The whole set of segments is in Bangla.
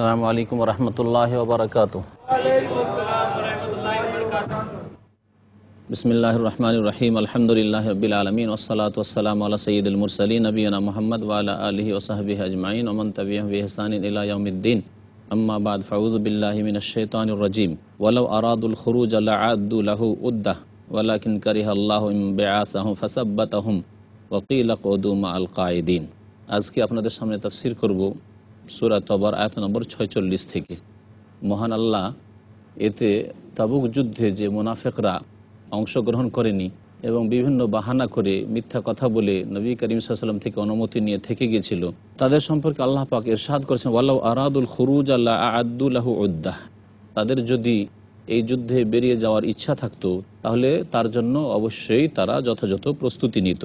السلام علیکم ورحمۃ اللہ وبرکاتہ بسم اللہ الرحمن الرحیم الحمد للہ رب العالمین وصلاۃ والسلام علی سید المرسلی نبی محمد ولا علیہ وصحب اجمعین امن طبی وحسان اللہ یوم الدین اما بعد فعوذ باللہ من الشیطان الرجیم ولو اراد الخروج لعد له عده ولكن كره اللہ انبعاثهم فثبتهم وقيل قدوم مع القاعدين আজকে আপনাদের সামনে তাফসীর করব সুরা তবর আয়ত নম্বর ছয়চল্লিশ থেকে মহান আল্লাহ এতে তাবুক যুদ্ধে যে মোনাফেকরা অংশগ্রহণ করেনি এবং বিভিন্ন বাহানা করে মিথ্যা কথা বলে নবী করিম সাল্লাম থেকে অনুমতি নিয়ে থেকে গিয়েছিল তাদের সম্পর্কে আল্লাহ পাক এরশাদ করেছেন ওয়াল্লাহ আরাদুল খুরুজ আল্লাহ আদুল্লাহ উদ্দাহ তাদের যদি এই যুদ্ধে বেরিয়ে যাওয়ার ইচ্ছা থাকতো তাহলে তার জন্য অবশ্যই তারা যথাযথ প্রস্তুতি নিত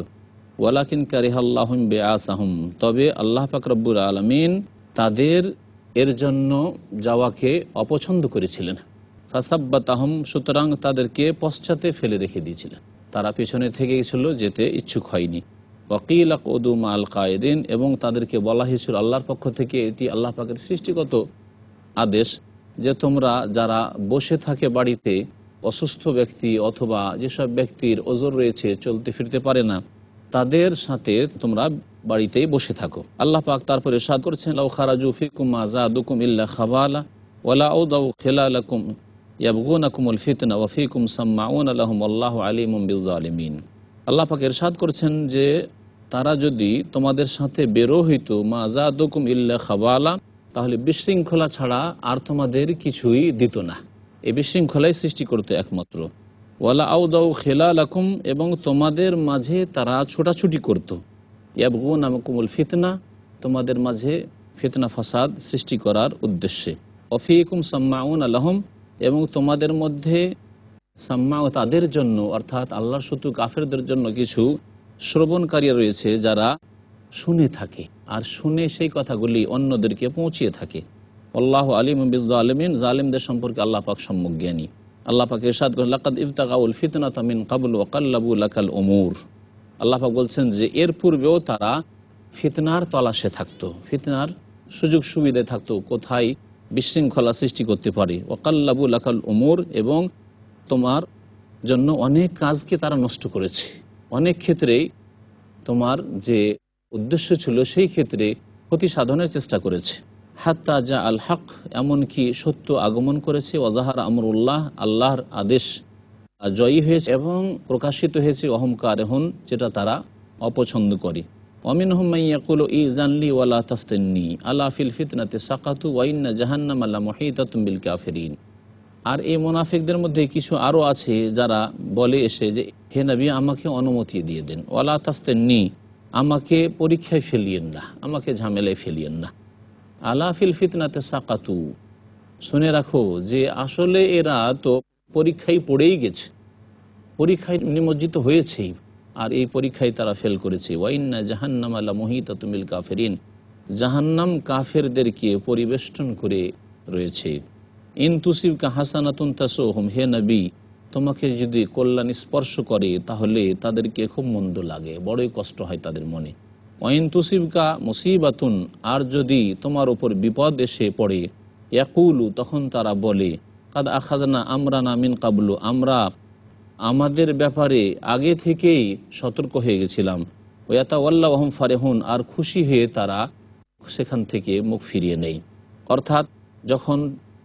ওয়ালাকিন কারিহাল্লাহম বে আসাহম তবে আল্লাহ পাক রব্বুর আলমিন তাদের এর জন্য যাওয়াকে অপছন্দ করেছিলেন ফাসাব্বা তাহম সুতরাং তাদেরকে পশ্চাতে ফেলে রেখে দিয়েছিলেন তারা পেছনে থেকে গেছিল যেতে ইচ্ছুক হয়নি ওয়াকিল কদুম আল কায়েদিন এবং তাদেরকে বলা হয়েছিল আল্লাহর পক্ষ থেকে এটি আল্লাহ পাকের সৃষ্টিগত আদেশ যে তোমরা যারা বসে থাকে বাড়িতে অসুস্থ ব্যক্তি অথবা যেসব ব্যক্তির ওজোর রয়েছে চলতে ফিরতে পারে না তাদের সাথে তোমরা বাড়িতেই বসে থাকো আল্লাহ পাক তারপর এরশাদ করেছেন লাউ খারাজু ফিকুম আজাদুকুম ইল্লা খাবালা ওলা ও দাউ খেলাকুম ইয়াবগুনাকুমুল ফিতনা ওয়ফিকুম সাম্মাউন আলহম আল্লাহ আলিমুম বিউদ আলমিন আল্লাহ পাক এরশাদ করছেন যে তারা যদি তোমাদের সাথে বেরো হইত মাজাদুকুম ইল্লা খাবালা তাহলে বিশৃঙ্খলা ছাড়া আর তোমাদের কিছুই দিত না এই বিশৃঙ্খলাই সৃষ্টি করতে একমাত্র ওয়ালা আউদাউ খেলা লাকুম এবং তোমাদের মাঝে তারা ছোটাছুটি করতো ইয়াবগু নামকুমুল ফিতনা তোমাদের মাঝে ফিতনা ফাসাদ সৃষ্টি করার উদ্দেশ্যে অফিকুম সাম্মাউন আলহম এবং তোমাদের মধ্যে সাম্মা ও তাদের জন্য অর্থাৎ আল্লাহ শত্রু কাফেরদের জন্য কিছু শ্রবণকারী রয়েছে যারা শুনে থাকে আর শুনে সেই কথাগুলি অন্যদেরকে পৌঁছিয়ে থাকে আল্লাহ আলিম আলমিন জালিমদের সম্পর্কে আল্লাহ পাক সম্যক জ্ঞানী আল্লাহ পাক ইরশাদ লাকাদ ফিতনা তামিন কাবুল ওকাল্লাবুল লাকাল ওমুর আল্লাহা বলছেন যে এর পূর্বেও তারা ফিতনার তলাশে থাকতো ফিতনার সুযোগ সুবিধে থাকতো কোথায় বিশৃঙ্খলা সৃষ্টি করতে পারে ওকাল্লাবুল আকাল উমর এবং তোমার জন্য অনেক কাজকে তারা নষ্ট করেছে অনেক ক্ষেত্রেই তোমার যে উদ্দেশ্য ছিল সেই ক্ষেত্রে ক্ষতি সাধনের চেষ্টা করেছে হাত্তা যা আল হক এমনকি সত্য আগমন করেছে ওজাহার আমরুল্লাহ আল্লাহর আদেশ জয়ী হয়েছে এবং প্রকাশিত হয়েছে অহংকার এখন যেটা তারা অপছন্দ করে অমিন হুমাইয়াকুল ই জানলি ওয়ালা তফতেননি আল্লাহ ফিল ফিতনাতে সাকাতু ওয়াইন্না জাহান্নাম আল্লাহ মহিতাতুম্বিল কাফেরিন আর এই মোনাফিকদের মধ্যে কিছু আরও আছে যারা বলে এসে যে হে নবী আমাকে অনুমতি দিয়ে দেন ওয়ালা নি আমাকে পরীক্ষায় ফেলিয়েন না আমাকে ঝামেলায় ফেলিয়েন না আল্লাহ ফিল ফিতনাতে সাকাতু শুনে রাখো যে আসলে এরা তো পরীক্ষায় পড়েই গেছে পরীক্ষায় নিমজ্জিত হয়েছেই আর এই পরীক্ষায় তারা ফেল করেছে ওয়াইন্না জাহান্নাম আল্লাহ মহিতা তুমিল কাফেরিন জাহান্নাম কাফেরদেরকে পরিবেষ্টন করে রয়েছে ইনতুসিব কা হাসানাতুন তাসো হোম হে নবী তোমাকে যদি কল্যাণ স্পর্শ করে তাহলে তাদেরকে খুব মন্দ লাগে বড়ই কষ্ট হয় তাদের মনে কা মুসিবাতুন আর যদি তোমার ওপর বিপদ এসে পড়ে একুলু তখন তারা বলে কাদ আখাজনা আমরা না মিন কাবলু আমরা আমাদের ব্যাপারে আগে থেকেই সতর্ক হয়ে গেছিলাম ওয়াতা ফারেহুন আর খুশি হয়ে তারা সেখান থেকে মুখ ফিরিয়ে নেই অর্থাৎ যখন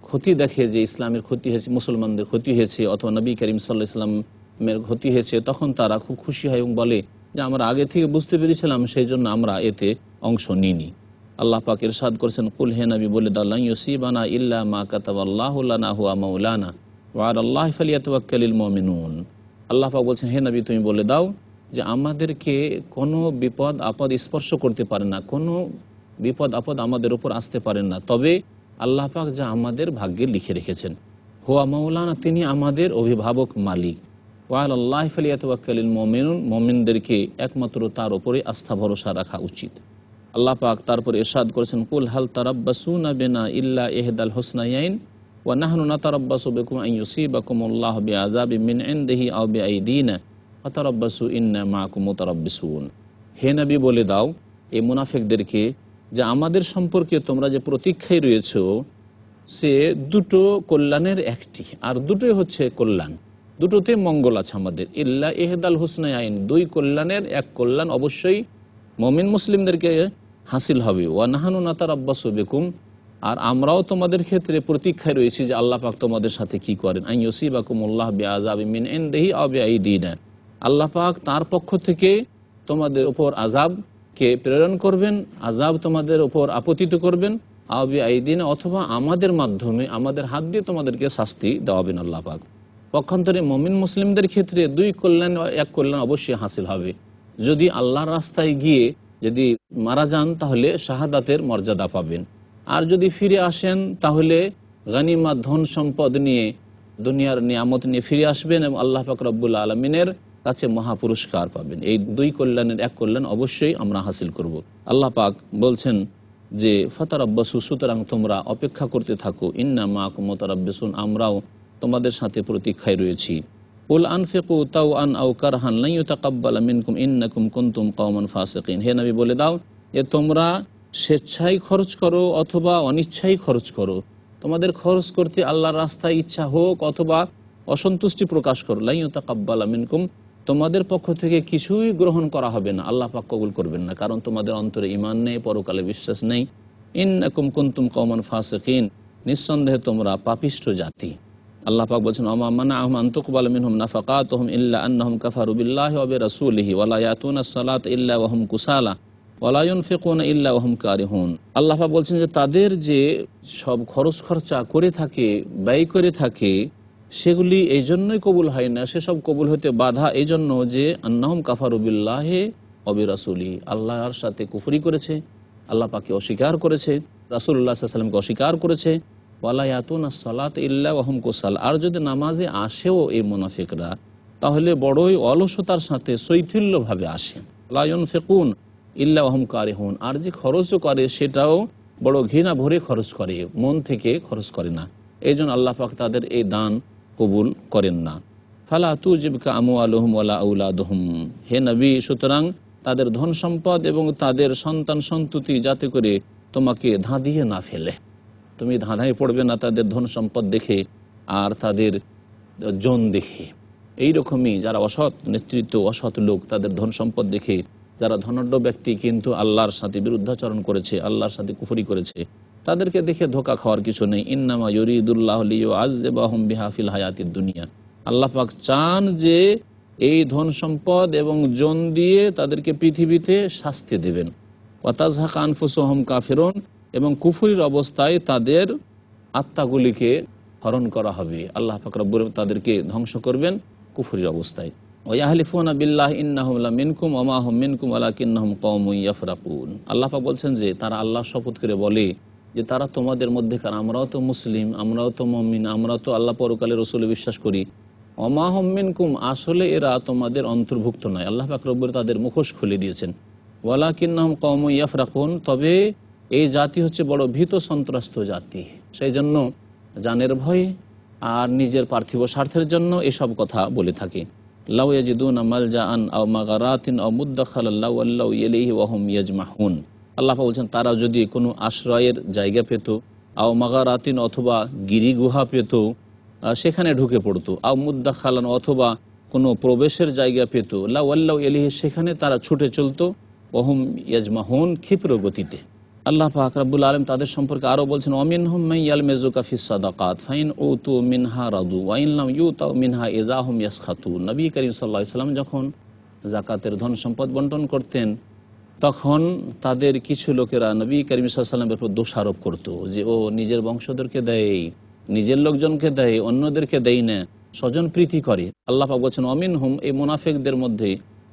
ক্ষতি দেখে যে ইসলামের ক্ষতি হয়েছে মুসলমানদের ক্ষতি হয়েছে অথবা নবী করিম সাল্লাহ ইসলামের ক্ষতি হয়েছে তখন তারা খুব খুশি হয় এবং বলে যে আমরা আগে থেকে বুঝতে পেরেছিলাম সেই জন্য আমরা এতে অংশ নিইনি আল্লাহ পাক ইরশাদ করেছেন কুল হে নবী বলে দাল্লাহসিবানা ইল্লা মা কাতাবাল্লাহুল্লানা হুয়া মৌলানা ওয়ার আল্লাহ ফালিয়াতওয়াক্কালিল মমিনুন আল্লাহ পাক বলছেন হে নবী তুমি বলে দাও যে আমাদেরকে কোনো বিপদ আপদ স্পর্শ করতে পারে না কোনো বিপদ আপদ আমাদের উপর আসতে পারেন না তবে আল্লাহ পাক যা আমাদের ভাগ্যে লিখে রেখেছেন হুয়া মৌলানা তিনি আমাদের অভিভাবক মালিক ওয়াল আল্লাহ ফালিয়াতওয়াক্কালিল মমিনুন মমিনদেরকে একমাত্র তার ওপরে আস্থা ভরসা রাখা উচিত আল্লাহ পাক তারপর এরশাদ করেছেন কুল হাল তারাব্বাসুনা বেনা ইল্লা এহদাল হোসনাইন ওয়া নাহনুনা তারাব্বাসু বেকুম আইয়ুসি বাকুমুল্লাহ বে আজাবি মিন ইনদিহি আও বে আইদিনা আতারাব্বাসু ইন্না মাকুম তারাব্বিসুন হে নবী বলে দাও এই মুনাফিকদেরকে যে আমাদের সম্পর্কে তোমরা যে প্রতীক্ষায় রয়েছ সে দুটো কল্যাণের একটি আর দুটোই হচ্ছে কল্যাণ দুটোতে মঙ্গল আছে আমাদের ইল্লা এহদাল আইন দুই কল্যাণের এক কল্যাণ অবশ্যই মমিন মুসলিমদেরকে হাসিল হবে ওয়ানাহানু নাতার আব্বাস বেকুম আর আমরাও তোমাদের ক্ষেত্রে প্রতীক্ষায় রয়েছি যে আল্লাহ পাক তোমাদের সাথে কি করেন আই ইয়সিবাকুমুল্লাহ বেআবিন এন দেহি আবেআই দিন আল্লাহ পাক তার পক্ষ থেকে তোমাদের ওপর আজাবকে প্রেরণ করবেন আজাব তোমাদের ওপর আপতিত করবেন আই দিন অথবা আমাদের মাধ্যমে আমাদের হাত দিয়ে তোমাদেরকে শাস্তি দেওয়াবেন আল্লাহ পাক পক্ষান্তরে মমিন মুসলিমদের ক্ষেত্রে দুই কল্যাণ এক কল্যাণ অবশ্যই হাসিল হবে যদি আল্লাহর রাস্তায় গিয়ে যদি মারা যান তাহলে শাহাদাতের মর্যাদা পাবেন আর যদি ফিরে আসেন তাহলে গানিমা ধন সম্পদ নিয়ে দুনিয়ার নিয়ামত নিয়ে ফিরে আসবেন এবং আল্লাহ ফাকরাবুল আলমিনের কাছে মহা পুরস্কার পাবেন এই দুই কল্যাণের এক কল্যাণ অবশ্যই আমরা হাসিল করব। আল্লাহ পাক বলছেন যে আব্বাসু সুতরাং তোমরা অপেক্ষা করতে থাকো ইন্না মা আব্বাসুন আমরাও তোমাদের সাথে প্রতীক্ষায় রয়েছি কুল আনফিকু তাও আন আউ কারহান লাইতাকাব্বাল মিনকুম ইন্নাকুম কুন্তুম কওমান ফাসিকিন হে নবী বলে দাও যে তোমরা স্বেচ্ছায় খরচ করো অথবা অনিচ্ছায় খরচ করো তোমাদের খরচ করতে আল্লাহর রাস্তায় ইচ্ছা হোক অথবা অসন্তুষ্টি প্রকাশ করো লাইতাকাব্বাল মিনকুম তোমাদের পক্ষ থেকে কিছুই গ্রহণ করা হবে না আল্লাহ পাক কবুল করবেন না কারণ তোমাদের অন্তরে ইমান নেই পরকালে বিশ্বাস নেই ইন্নাকুম কুন্তুম কওমান ফাসিকিন নিঃসন্দেহে তোমরা পাপিষ্ট জাতি আল্লাহ বলছেন আমানা মানা ওবে কুসালা ফেকুন বলছেন যে তাদের যে সব খরচ খরচা করে থাকে ব্যয় করে থাকে সেগুলি এই জন্যই কবুল হয় না সেসব কবুল হতে বাধা এই জন্য যে আন্নাহম কাফারুবিল্লাহে অবিরাসুলি আল্লাহর সাথে কুফরি করেছে আল্লাহ পাকে অস্বীকার করেছে রাসুল্লাহ সাল্লামকে অস্বীকার করেছে ওয়ালায়াতুন সলাত ইল্লা ওহম কোসাল আর যদি নামাজে আসেও এই মুনাফিকরা তাহলে বড়ই অলসতার সাথে শৈথিল্যভাবে আসে লায়ন ফেকুন ইল্লা ওহম কারে হন আর যে খরচও করে সেটাও বড় ঘৃণা ভরে খরচ করে মন থেকে খরচ করে না এই জন্য আল্লাহ পাক তাদের এই দান কবুল করেন না ফালা তু জীবিকা আমু আলহম ওলা হে নবী সুতরাং তাদের ধন সম্পদ এবং তাদের সন্তান সন্ততি যাতে করে তোমাকে ধাঁধিয়ে না ফেলে তুমি ধাঁধায় পড়বে না তাদের ধন সম্পদ দেখে আর তাদের জন দেখে এই রকমই যারা অসৎ নেতৃত্ব অসৎ লোক তাদের ধন সম্পদ দেখে যারা ধনাঢ্য ব্যক্তি কিন্তু আল্লাহর সাথে বিরুদ্ধাচরণ করেছে আল্লাহর সাথে কুফরি করেছে তাদেরকে দেখে ধোকা খাওয়ার কিছু নেই ইন্নামা ইউরিদুল্লাহ আজবাহম বিহাফিল হায়াতির দুনিয়া আল্লাহ পাক চান যে এই ধন সম্পদ এবং জন দিয়ে তাদেরকে পৃথিবীতে শাস্তি দেবেন হাক আনফুসহম কাফেরন এবং কুফুরির অবস্থায় তাদের আত্মাগুলিকে হরণ করা হবে আল্লাহ ফাকরাবুর তাদেরকে ধ্বংস করবেন কুফুরির অবস্থায় ওয়াহলিফুন বিল্লাহ ইন্নাহমলা মিনকুম অমাহ মিনকুম আলা কিন্নাহম কৌমুইয়াফরাকুন আল্লাহা বলছেন যে তারা আল্লাহ শপথ করে বলে যে তারা তোমাদের মধ্যেকার আমরাও তো মুসলিম আমরাও তো মমিন আমরাও তো আল্লাহ পরকালে রসুলে বিশ্বাস করি অমাহমিন কুম আসলে এরা তোমাদের অন্তর্ভুক্ত নয় আল্লাহ ফাকরবুর তাদের মুখোশ খুলে দিয়েছেন ওয়ালা কিন্নাহম কৌমুইয়াফরাকুন তবে এই জাতি হচ্ছে বড় ভীত সন্ত্রাস্ত জাতি সেই জন্য জানের ভয়ে আর নিজের পার্থিব স্বার্থের জন্য এসব কথা বলে থাকে লাউয়াজিদুনা মালজাআন আও মাগারাতিন আও মুদ্দাখালাল্লাহু আল্লাহু ইলাইহি ওয়া হুম ইয়াজমাহুন আল্লাহ বলছেন তারা যদি কোনো আশ্রয়ের জায়গা পেত আও মাগারাতিন অথবা গিরি গুহা পেত সেখানে ঢুকে পড়তো আও মুদ্দাখালান অথবা কোনো প্রবেশের জায়গা পেত লাউ আল্লাহ এলিহি সেখানে তারা ছুটে চলতো ওহম ইয়াজমাহুন ক্ষিপ্র গতিতে আল্লাহ পাক রাবুল আলম তাদের সম্পর্কে আরও বলছেন অমিন হুমাইয়াল মেজুকা সাদাকাত ফাইন ও তু মিনহা রাজু ওয়াইনলাম ইউ তাও মিনহা ইজাহম ইয়াস খাতু নবী করিম সাল্লাহ ইসলাম যখন জাকাতের ধন সম্পদ বন্টন করতেন তখন তাদের কিছু লোকেরা নবী করিম সাল্লামের উপর দোষারোপ করত যে ও নিজের বংশধরকে দেয় নিজের লোকজনকে দেয় অন্যদেরকে দেয় না স্বজন প্রীতি করে আল্লাহ পাক বলছেন অমিন হুম এই মুনাফেকদের মধ্যে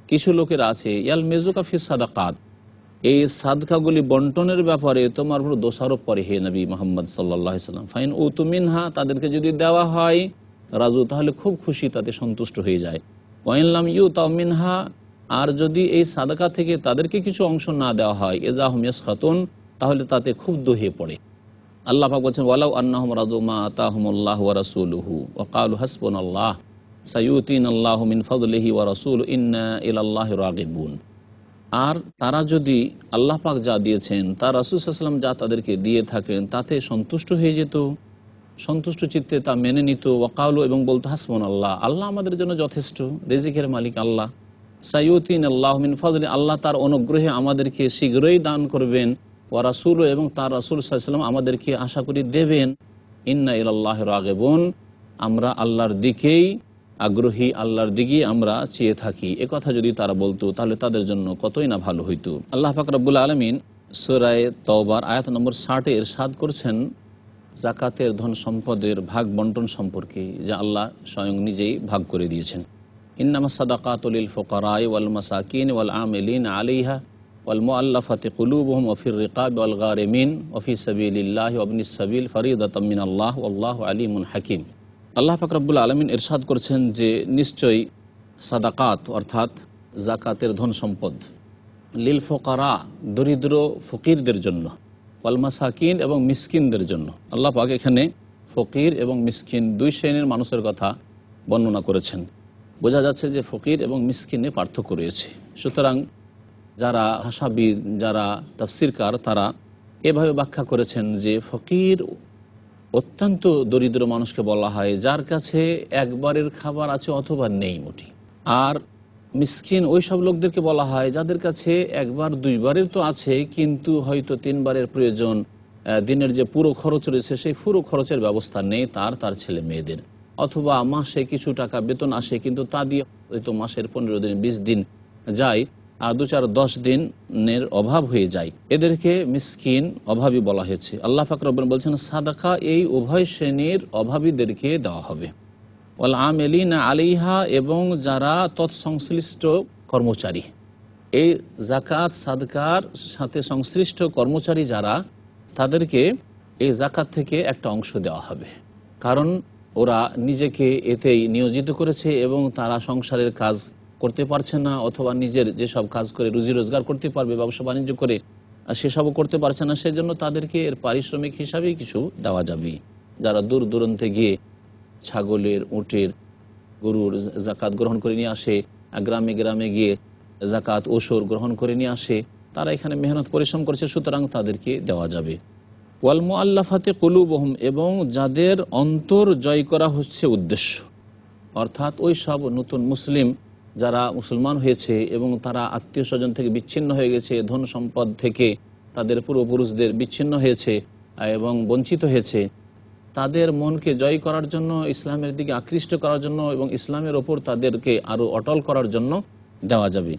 কিছু লোকেরা আছে ইয়াল মেজুকা ফিস সাদাকাত এই সাদকাগুলি বন্টনের ব্যাপারে তোমার উপর দোষারোপ করে হে নবী মোহাম্মদ সাল্লাহ সাল্লাম ফাইন ও হা তাদেরকে যদি দেওয়া হয় রাজু তাহলে খুব খুশি তাতে সন্তুষ্ট হয়ে যায় ওয়াইনলাম ইউ তামিনহা আর যদি এই সাদকা থেকে তাদেরকে কিছু অংশ না দেওয়া হয় এজা হমিয়াস খাতুন তাহলে তাতে খুব দোহে পড়ে আল্লাহ পাক বলছেন ওয়ালাউ আন্নাহম রাজুমা আতাহমুল্লাহ ওয়ারাসুলহু ওকাল হাসবন আল্লাহ হাসবুনাল্লাহ আল্লাহ মিন ওয়া ওয়ারাসুল ইন্না ইলাল্লাহ রাগিবুন আর তারা যদি আল্লাহ পাক যা দিয়েছেন তা রাসুলসাল্লাম যা তাদেরকে দিয়ে থাকেন তাতে সন্তুষ্ট হয়ে যেত সন্তুষ্ট চিত্তে তা মেনে নিত ওয়াকাউল এবং বলতো হাসমন আল্লাহ আল্লাহ আমাদের জন্য যথেষ্ট রেজিকের মালিক আল্লাহ সাইউদ্দিন আল্লাহ মিনফাদুল আল্লাহ তার অনুগ্রহে আমাদেরকে শীঘ্রই দান করবেন ওয়া রাসুল এবং তার রাসুল সাল্লাম আমাদেরকে আশা করি দেবেন ইন্না ইল্লাহ রাগেবন আমরা আল্লাহর দিকেই আগ্রহী আল্লাহর দিকে আমরা চেয়ে থাকি এ কথা যদি তারা বলতো তাহলে তাদের জন্য কতই না ভালো হইতো আল্লাহ ফাকরাবুল আলমিন সরায়ে তওবার আয়াত নম্বর ষাটে এর সাদ করছেন জাকাতের ধন সম্পদের ভাগ বন্টন সম্পর্কে যা আল্লাহ স্বয়ং নিজেই ভাগ করে দিয়েছেন ইন্নামা সাদাকাতলিল ফোকারাই ওয়াল মাসাকিন ওয়াল আমেলিন আলিহা আল্লাহ ফাতে কুলুবহম অফির রিকাব ওয়াল গারেমিন অফি সাবিল্লাহ অবনী সাবিল ফরিদ আল্লাহ আল্লাহ আলিমুল হাকিম আল্লাহ ফাকরাবুল আলমিন এরশাদ করছেন যে নিশ্চয়ই সাদাকাত অর্থাৎ জাকাতের ধন সম্পদ লীল ফোকারা দরিদ্র ফকিরদের জন্য পালমা সাকিন এবং মিসকিনদের জন্য আল্লাহ পাক এখানে ফকির এবং মিসকিন দুই শ্রেণীর মানুষের কথা বর্ণনা করেছেন বোঝা যাচ্ছে যে ফকির এবং মিসকিনে পার্থক্য রয়েছে সুতরাং যারা হাসাবিদ যারা তাফসিরকার তারা এভাবে ব্যাখ্যা করেছেন যে ফকির অত্যন্ত দরিদ্র মানুষকে বলা হয় যার কাছে একবারের খাবার আছে অথবা নেই মোটি আর মিসকিন ওই সব লোকদেরকে বলা হয় যাদের কাছে একবার দুইবারের তো আছে কিন্তু হয়তো তিনবারের প্রয়োজন দিনের যে পুরো খরচ রয়েছে সেই পুরো খরচের ব্যবস্থা নেই তার তার ছেলে মেয়েদের অথবা মাসে কিছু টাকা বেতন আসে কিন্তু তা দিয়ে হয়তো মাসের পনেরো দিন বিশ দিন যায় দু চার দশ দিনের অভাব হয়ে যায় এদেরকে মিসকিন অভাবী বলা হয়েছে আল্লাহ ফাকরব বলছেন সাদাকা এই উভয় শ্রেণীর অভাবীদেরকে দেওয়া হবে ওয়াল আমেলিনা আলিহা এবং যারা তৎসংশ্লিষ্ট কর্মচারী এই জাকাত সাদকার সাথে সংশ্লিষ্ট কর্মচারী যারা তাদেরকে এই জাকাত থেকে একটা অংশ দেওয়া হবে কারণ ওরা নিজেকে এতেই নিয়োজিত করেছে এবং তারা সংসারের কাজ করতে পারছে না অথবা নিজের যেসব কাজ করে রুজি রোজগার করতে পারবে ব্যবসা বাণিজ্য করে সেসবও করতে পারছে না সেজন্য তাদেরকে এর পারিশ্রমিক হিসাবেই কিছু দেওয়া যাবে যারা দূর দূরান্তে গিয়ে ছাগলের উঁটের গরুর জাকাত গ্রহণ করে নিয়ে আসে গ্রামে গ্রামে গিয়ে জাকাত ওষুর গ্রহণ করে নিয়ে আসে তারা এখানে মেহনত পরিশ্রম করছে সুতরাং তাদেরকে দেওয়া যাবে ওয়ালমু আল্লাফাতে বহম এবং যাদের অন্তর জয় করা হচ্ছে উদ্দেশ্য অর্থাৎ ওই সব নতুন মুসলিম যারা মুসলমান হয়েছে এবং তারা আত্মীয় স্বজন থেকে বিচ্ছিন্ন হয়ে গেছে ধন সম্পদ থেকে তাদের পূর্বপুরুষদের বিচ্ছিন্ন হয়েছে এবং বঞ্চিত হয়েছে তাদের মনকে জয় করার জন্য ইসলামের দিকে আকৃষ্ট করার জন্য এবং ইসলামের ওপর তাদেরকে আরও অটল করার জন্য দেওয়া যাবে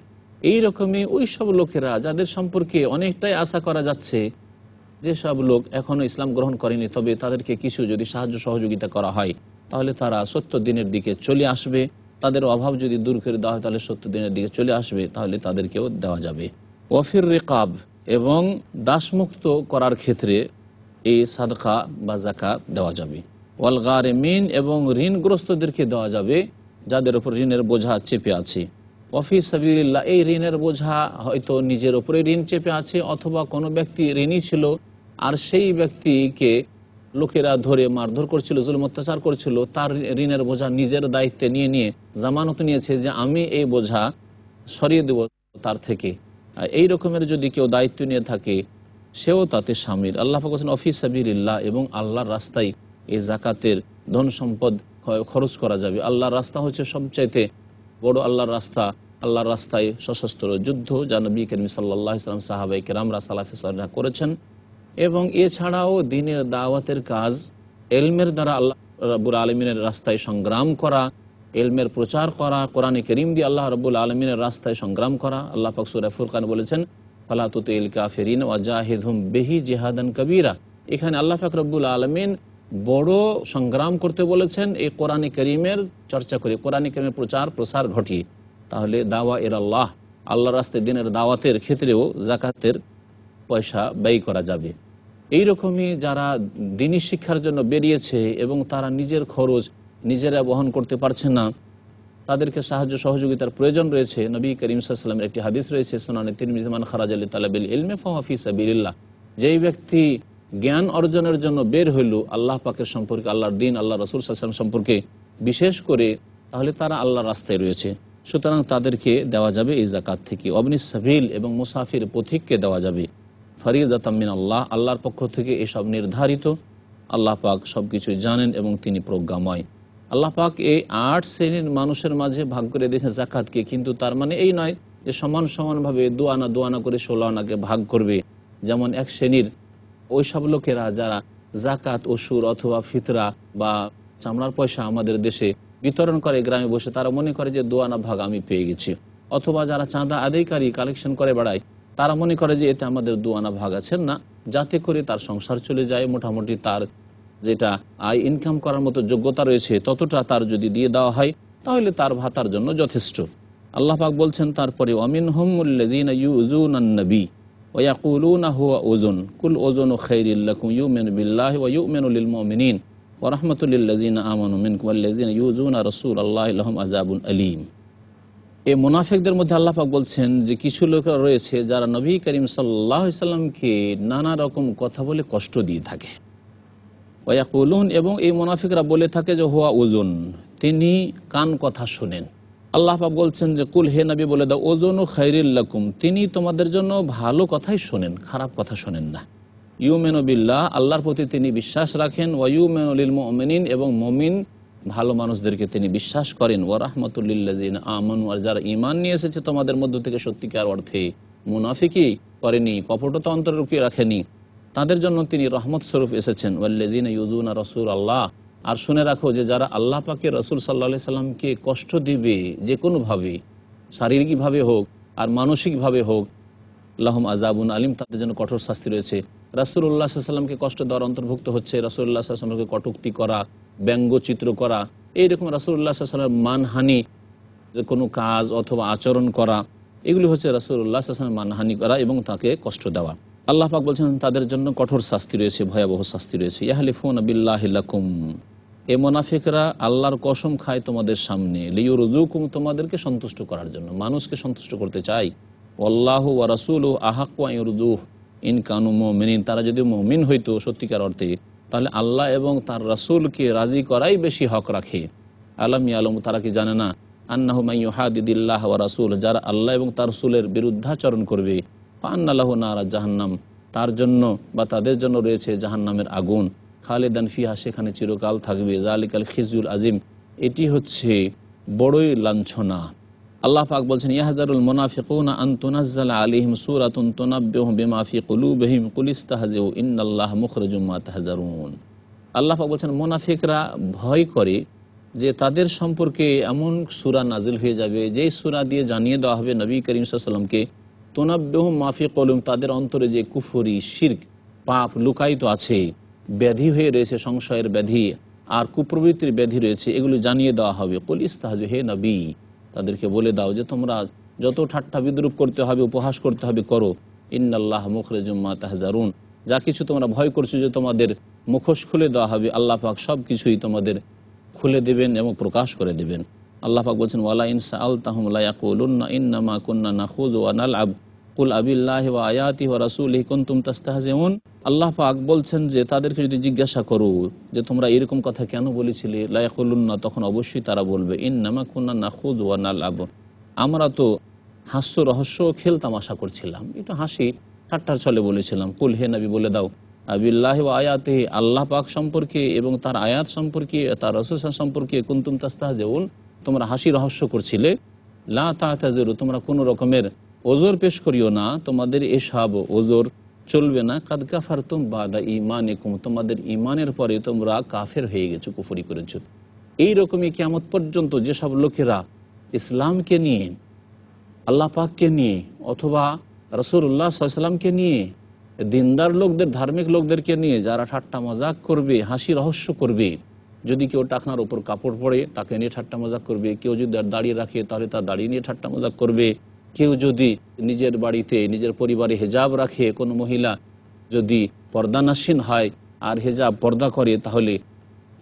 এই রকমই ওই সব লোকেরা যাদের সম্পর্কে অনেকটাই আশা করা যাচ্ছে যে সব লোক এখনও ইসলাম গ্রহণ করেনি তবে তাদেরকে কিছু যদি সাহায্য সহযোগিতা করা হয় তাহলে তারা সত্য দিনের দিকে চলে আসবে তাদের অভাব যদি দূর করে দেওয়া হয় তাহলে সত্য দিনের দিকে চলে আসবে তাহলে তাদেরকেও দেওয়া যাবে ওয়াফির রেকাব এবং দাসমুক্ত করার ক্ষেত্রে এই সাদকা বা জাকা দেওয়া যাবে ওয়ালগার মিন এবং ঋণগ্রস্তদেরকে দেওয়া যাবে যাদের ওপর ঋণের বোঝা চেপে আছে ওয়াফি সাবিল্লা এই ঋণের বোঝা হয়তো নিজের ওপরে ঋণ চেপে আছে অথবা কোনো ব্যক্তি ঋণী ছিল আর সেই ব্যক্তিকে লোকেরা ধরে মারধর করছিল জুলুম অত্যাচার করছিল তার ঋণের বোঝা নিজের দায়িত্বে নিয়ে নিয়ে জামানত নিয়েছে যে আমি এই বোঝা সরিয়ে দেব তার থেকে এই রকমের যদি কেউ দায়িত্ব নিয়ে থাকে সেও তাতে স্বামীর আল্লাহ ফাকসেন অফিস সাবিরিল্লাহ এবং আল্লাহর রাস্তায় এই জাকাতের ধন সম্পদ খরচ করা যাবে আল্লাহর রাস্তা হচ্ছে সবচাইতে বড় আল্লাহর রাস্তা আল্লাহর রাস্তায় সশস্ত্র যুদ্ধ যা নবী করিম সাল্লাহ ইসলাম সাহাবাইকে রামরা সালাফিস করেছেন এবং এছাড়াও দিনের দাওয়াতের কাজ এলমের দ্বারা আল্লাহ রবুল আলমিনের রাস্তায় সংগ্রাম করা এলমের প্রচার করা কোরআনে করিম দিয়ে আল্লাহ রবুল আলমিনের রাস্তায় সংগ্রাম করা আল্লাহ পাকসুরা খান বলেছেন ফালাতুত ইল কাফেরিন ওয়াজাহিদুম বেহি জেহাদান কবিরা এখানে আল্লাহ ফাকরবুল আলমিন বড় সংগ্রাম করতে বলেছেন এই কোরআনে করিমের চর্চা করে কোরআনে করিমের প্রচার প্রসার ঘটিয়ে তাহলে দাওয়া এর আল্লাহ আল্লাহ রাস্তায় দিনের দাওয়াতের ক্ষেত্রেও জাকাতের পয়সা ব্যয় করা যাবে এইরকমই যারা দিনী শিক্ষার জন্য বেরিয়েছে এবং তারা নিজের খরচ নিজেরা বহন করতে পারছে না তাদেরকে সাহায্য সহযোগিতার প্রয়োজন রয়েছে নবী করিম সাল্লামের একটি হাদিস রয়েছে সোনানে তিরমিজমান খারাজ আলী তালাবিল ইলমে ফহাফি সাবিল্লা যেই ব্যক্তি জ্ঞান অর্জনের জন্য বের হইল আল্লাহ পাকের সম্পর্কে আল্লাহর দিন আল্লাহ রসুল সাল্লাম সম্পর্কে বিশেষ করে তাহলে তারা আল্লাহর রাস্তায় রয়েছে সুতরাং তাদেরকে দেওয়া যাবে এই জাকাত থেকে অবনি সাবিল এবং মুসাফির পথিককে দেওয়া যাবে ফরিদাতামিন আল্লাহ আল্লাহর পক্ষ থেকে এসব নির্ধারিত আল্লাহ পাক সব কিছু জানেন এবং তিনি প্রজ্ঞাময় আল্লাহ পাক এই আট শ্রেণীর মানুষের মাঝে ভাগ করে দিয়েছেন জাকাতকে কিন্তু তার মানে এই নয় যে সমান সমানভাবে দোয়ানা দোয়ানা করে ষোলো আনাকে ভাগ করবে যেমন এক শ্রেণীর ওই সব লোকেরা যারা জাকাত ওষুর অথবা ফিতরা বা চামড়ার পয়সা আমাদের দেশে বিতরণ করে গ্রামে বসে তারা মনে করে যে দোয়ানা ভাগ আমি পেয়ে গেছি অথবা যারা চাঁদা আদায়কারী কালেকশন করে বেড়ায় তারা মনে করে যে এতে আমাদের দুয়ানা ভাগ আছেন না যাতে করে তার সংসার চলে যায় মোটামুটি তার যেটা আয় ইনকাম করার মতো যোগ্যতা রয়েছে ততটা তার যদি দিয়ে দেওয়া হয় তাহলে তার ভাতার জন্য যথেষ্ট আল্লাহ পাক বলছেন তারপরে অমিন হোমুল্লাদিন ইউজুনান্নবী ওয়াকুলুনা হুয়া ওজন কুল ওজন আমন আল্লাহ এই মুনাফেকদের মধ্যে আল্লাহাক বলছেন যে কিছু লোকরা রয়েছে যারা নবী করিম সাল্লাহিসাল্লামকে নানা রকম কথা বলে কষ্ট দিয়ে থাকে ওয়াকুলুন এবং এই মুনাফিকরা বলে থাকে যে হোয়া ওজন তিনি কান কথা শোনেন আল্লাহাক বলছেন যে কুল হে নবী বলে দাও ওজন ও খাইরুল্লাকুম তিনি তোমাদের জন্য ভালো কথাই শোনেন খারাপ কথা শোনেন না বিল্লাহ আল্লাহর প্রতি তিনি বিশ্বাস রাখেন ওয়াইউমেন এবং মমিন ভালো মানুষদেরকে তিনি বিশ্বাস করেন ও রহমতুল্লিল্লাজিন আমন আর যারা ইমান নিয়ে এসেছে তোমাদের মধ্য থেকে সত্যিকার অর্থে মুনাফিকি করেনি কপটতা অন্তর রুকিয়ে রাখেনি তাদের জন্য তিনি রহমত স্বরূপ এসেছেন ওয়াল্লেজিন ইউজুনা রসুল আল্লাহ আর শুনে রাখো যে যারা আল্লাহ পাকে রসুল সাল্লা সাল্লামকে কষ্ট দিবে যে কোনোভাবে শারীরিকভাবে হোক আর মানসিকভাবে হোক আল্লাহম আজাবুন আলিম তাদের জন্য কঠোর শাস্তি রয়েছে রাসুল্লাহ সাল্লামকে কষ্ট দেওয়ার অন্তর্ভুক্ত হচ্ছে রাসুল্লাহ সাল্লামকে কটুক্তি করা ব্যঙ্গচিত্র করা এইরকম রাসুল্লাহ সাল্লামের মানহানি কোনো কাজ অথবা আচরণ করা এগুলি হচ্ছে রাসুল্লাহ সাল্লামের মানহানি করা এবং তাকে কষ্ট দেওয়া আল্লাহ পাক বলছেন তাদের জন্য কঠোর শাস্তি রয়েছে ভয়াবহ শাস্তি রয়েছে ইয়াহলিফুন আবিল্লাহিল্লাকুম এ মোনাফিকরা আল্লাহর কসম খায় তোমাদের সামনে লিউ রুজুকুম তোমাদেরকে সন্তুষ্ট করার জন্য মানুষকে সন্তুষ্ট করতে চাই আল্লাহ ওয়া রাসুল আহাক্কুয়া ইউরুজুহ ইনকানু মমিন তারা যদি মমিন হইতো সত্যিকার অর্থে তাহলে আল্লাহ এবং তার রাসুলকে রাজি করাই বেশি হক রাখে আলম আলম তারা কি জানে না আন্নাহ মাইহাদিদিল্লাহ ওয়া রাসুল যারা আল্লাহ এবং তার রসুলের বিরুদ্ধাচরণ করবে পান্নাল্লাহ নারা জাহান্নাম তার জন্য বা তাদের জন্য রয়েছে জাহান্নামের আগুন খালেদান ফিহা সেখানে চিরকাল থাকবে আল খিজুল আজিম এটি হচ্ছে বড়ই লাঞ্ছনা আল্লাহ পাক বলছেন ইয়াহাজারুল আনতুনাজ্জাল আলাইহিম সূরাতুন তুনাব্বিহুম বিমা ফি কুলু বেহিম কুলিস্তাহাজেউ ইন্নাল্লাহ মা তাহাজারুন আল্লাহ পাক বলছেন মোনাফিকরা ভয় করে যে তাদের সম্পর্কে এমন সুরা নাজিল হয়ে যাবে যেই সুরা দিয়ে জানিয়ে দেওয়া হবে নবী করিম সাল্লামকে তোনাব্যহ মাফি কলুম তাদের অন্তরে যে কুফরি শির্ক পাপ লুকায়িত আছে ব্যাধি হয়ে রয়েছে সংশয়ের ব্যাধি আর কুপ্রবৃত্তির ব্যাধি রয়েছে এগুলো জানিয়ে দেওয়া হবে কল ইস্তাহাজ হে নবী তাদেরকে বলে দাও যে তোমরা যত ঠাট্টা বিদ্রুপ করতে হবে উপহাস করতে হবে করো ইন্নাল্লাহ জুম্মা তাহজারুন যা কিছু তোমরা ভয় করছো যে তোমাদের মুখোশ খুলে দেওয়া হবে আল্লাহ পাক সব কিছুই তোমাদের খুলে দেবেন এবং প্রকাশ করে দেবেন আল্লাহ পাক বলছেন ওয়ালা ইনসা আল তাহমলা ইয়াকুলুন্না কন্যা না নাখুজ ওয়ানাল আব কুল আবিল্লাহ আয়াতি ওয়া রাসুল কুন্তুম তাস্তাহাজেউন আল্লাহ পাক বলছেন যে তাদেরকে যদি জিজ্ঞাসা করো যে তোমরা এরকম কথা কেন বলেছিলে লায়াকুল্না তখন অবশ্যই তারা বলবে ইন নামা না নাখুদ ওয়া নাল আব আমরা তো হাস্য রহস্য খেল তামাশা করছিলাম একটু হাসি ঠাট্টার ছলে বলেছিলাম কুল হে নবী বলে দাও আবিল্লাহ আয়াতে আল্লাহ পাক সম্পর্কে এবং তার আয়াত সম্পর্কে তার রসুসা সম্পর্কে কুন্তুম তাস্তাহাজেউন তোমরা হাসি রহস্য করছিলে লা তাহাজেরু তোমরা কোনো রকমের ওজোর পেশ করিও না তোমাদের এসব ওজোর চলবে না কাদ কাফার তুম বাদা ইমানে কুম তোমাদের ইমানের পরে তোমরা কাফের হয়ে গেছো কুফরি করেছো এইরকমই কেমত পর্যন্ত যেসব লোকেরা ইসলামকে নিয়ে আল্লাহ পাককে নিয়ে অথবা রসুল্লাহ সাল্লামকে নিয়ে দিনদার লোকদের ধার্মিক লোকদেরকে নিয়ে যারা ঠাট্টা মজাক করবে হাসি রহস্য করবে যদি কেউ টাকনার ওপর কাপড় পরে তাকে নিয়ে ঠাট্টা মজাক করবে কেউ যদি দাঁড়িয়ে রাখে তাহলে তার দাঁড়িয়ে নিয়ে ঠাট্টা মজাক করবে কেউ যদি নিজের বাড়িতে নিজের পরিবারে হেজাব রাখে কোনো মহিলা যদি পর্দানাসীন হয় আর হেজাব পর্দা করে তাহলে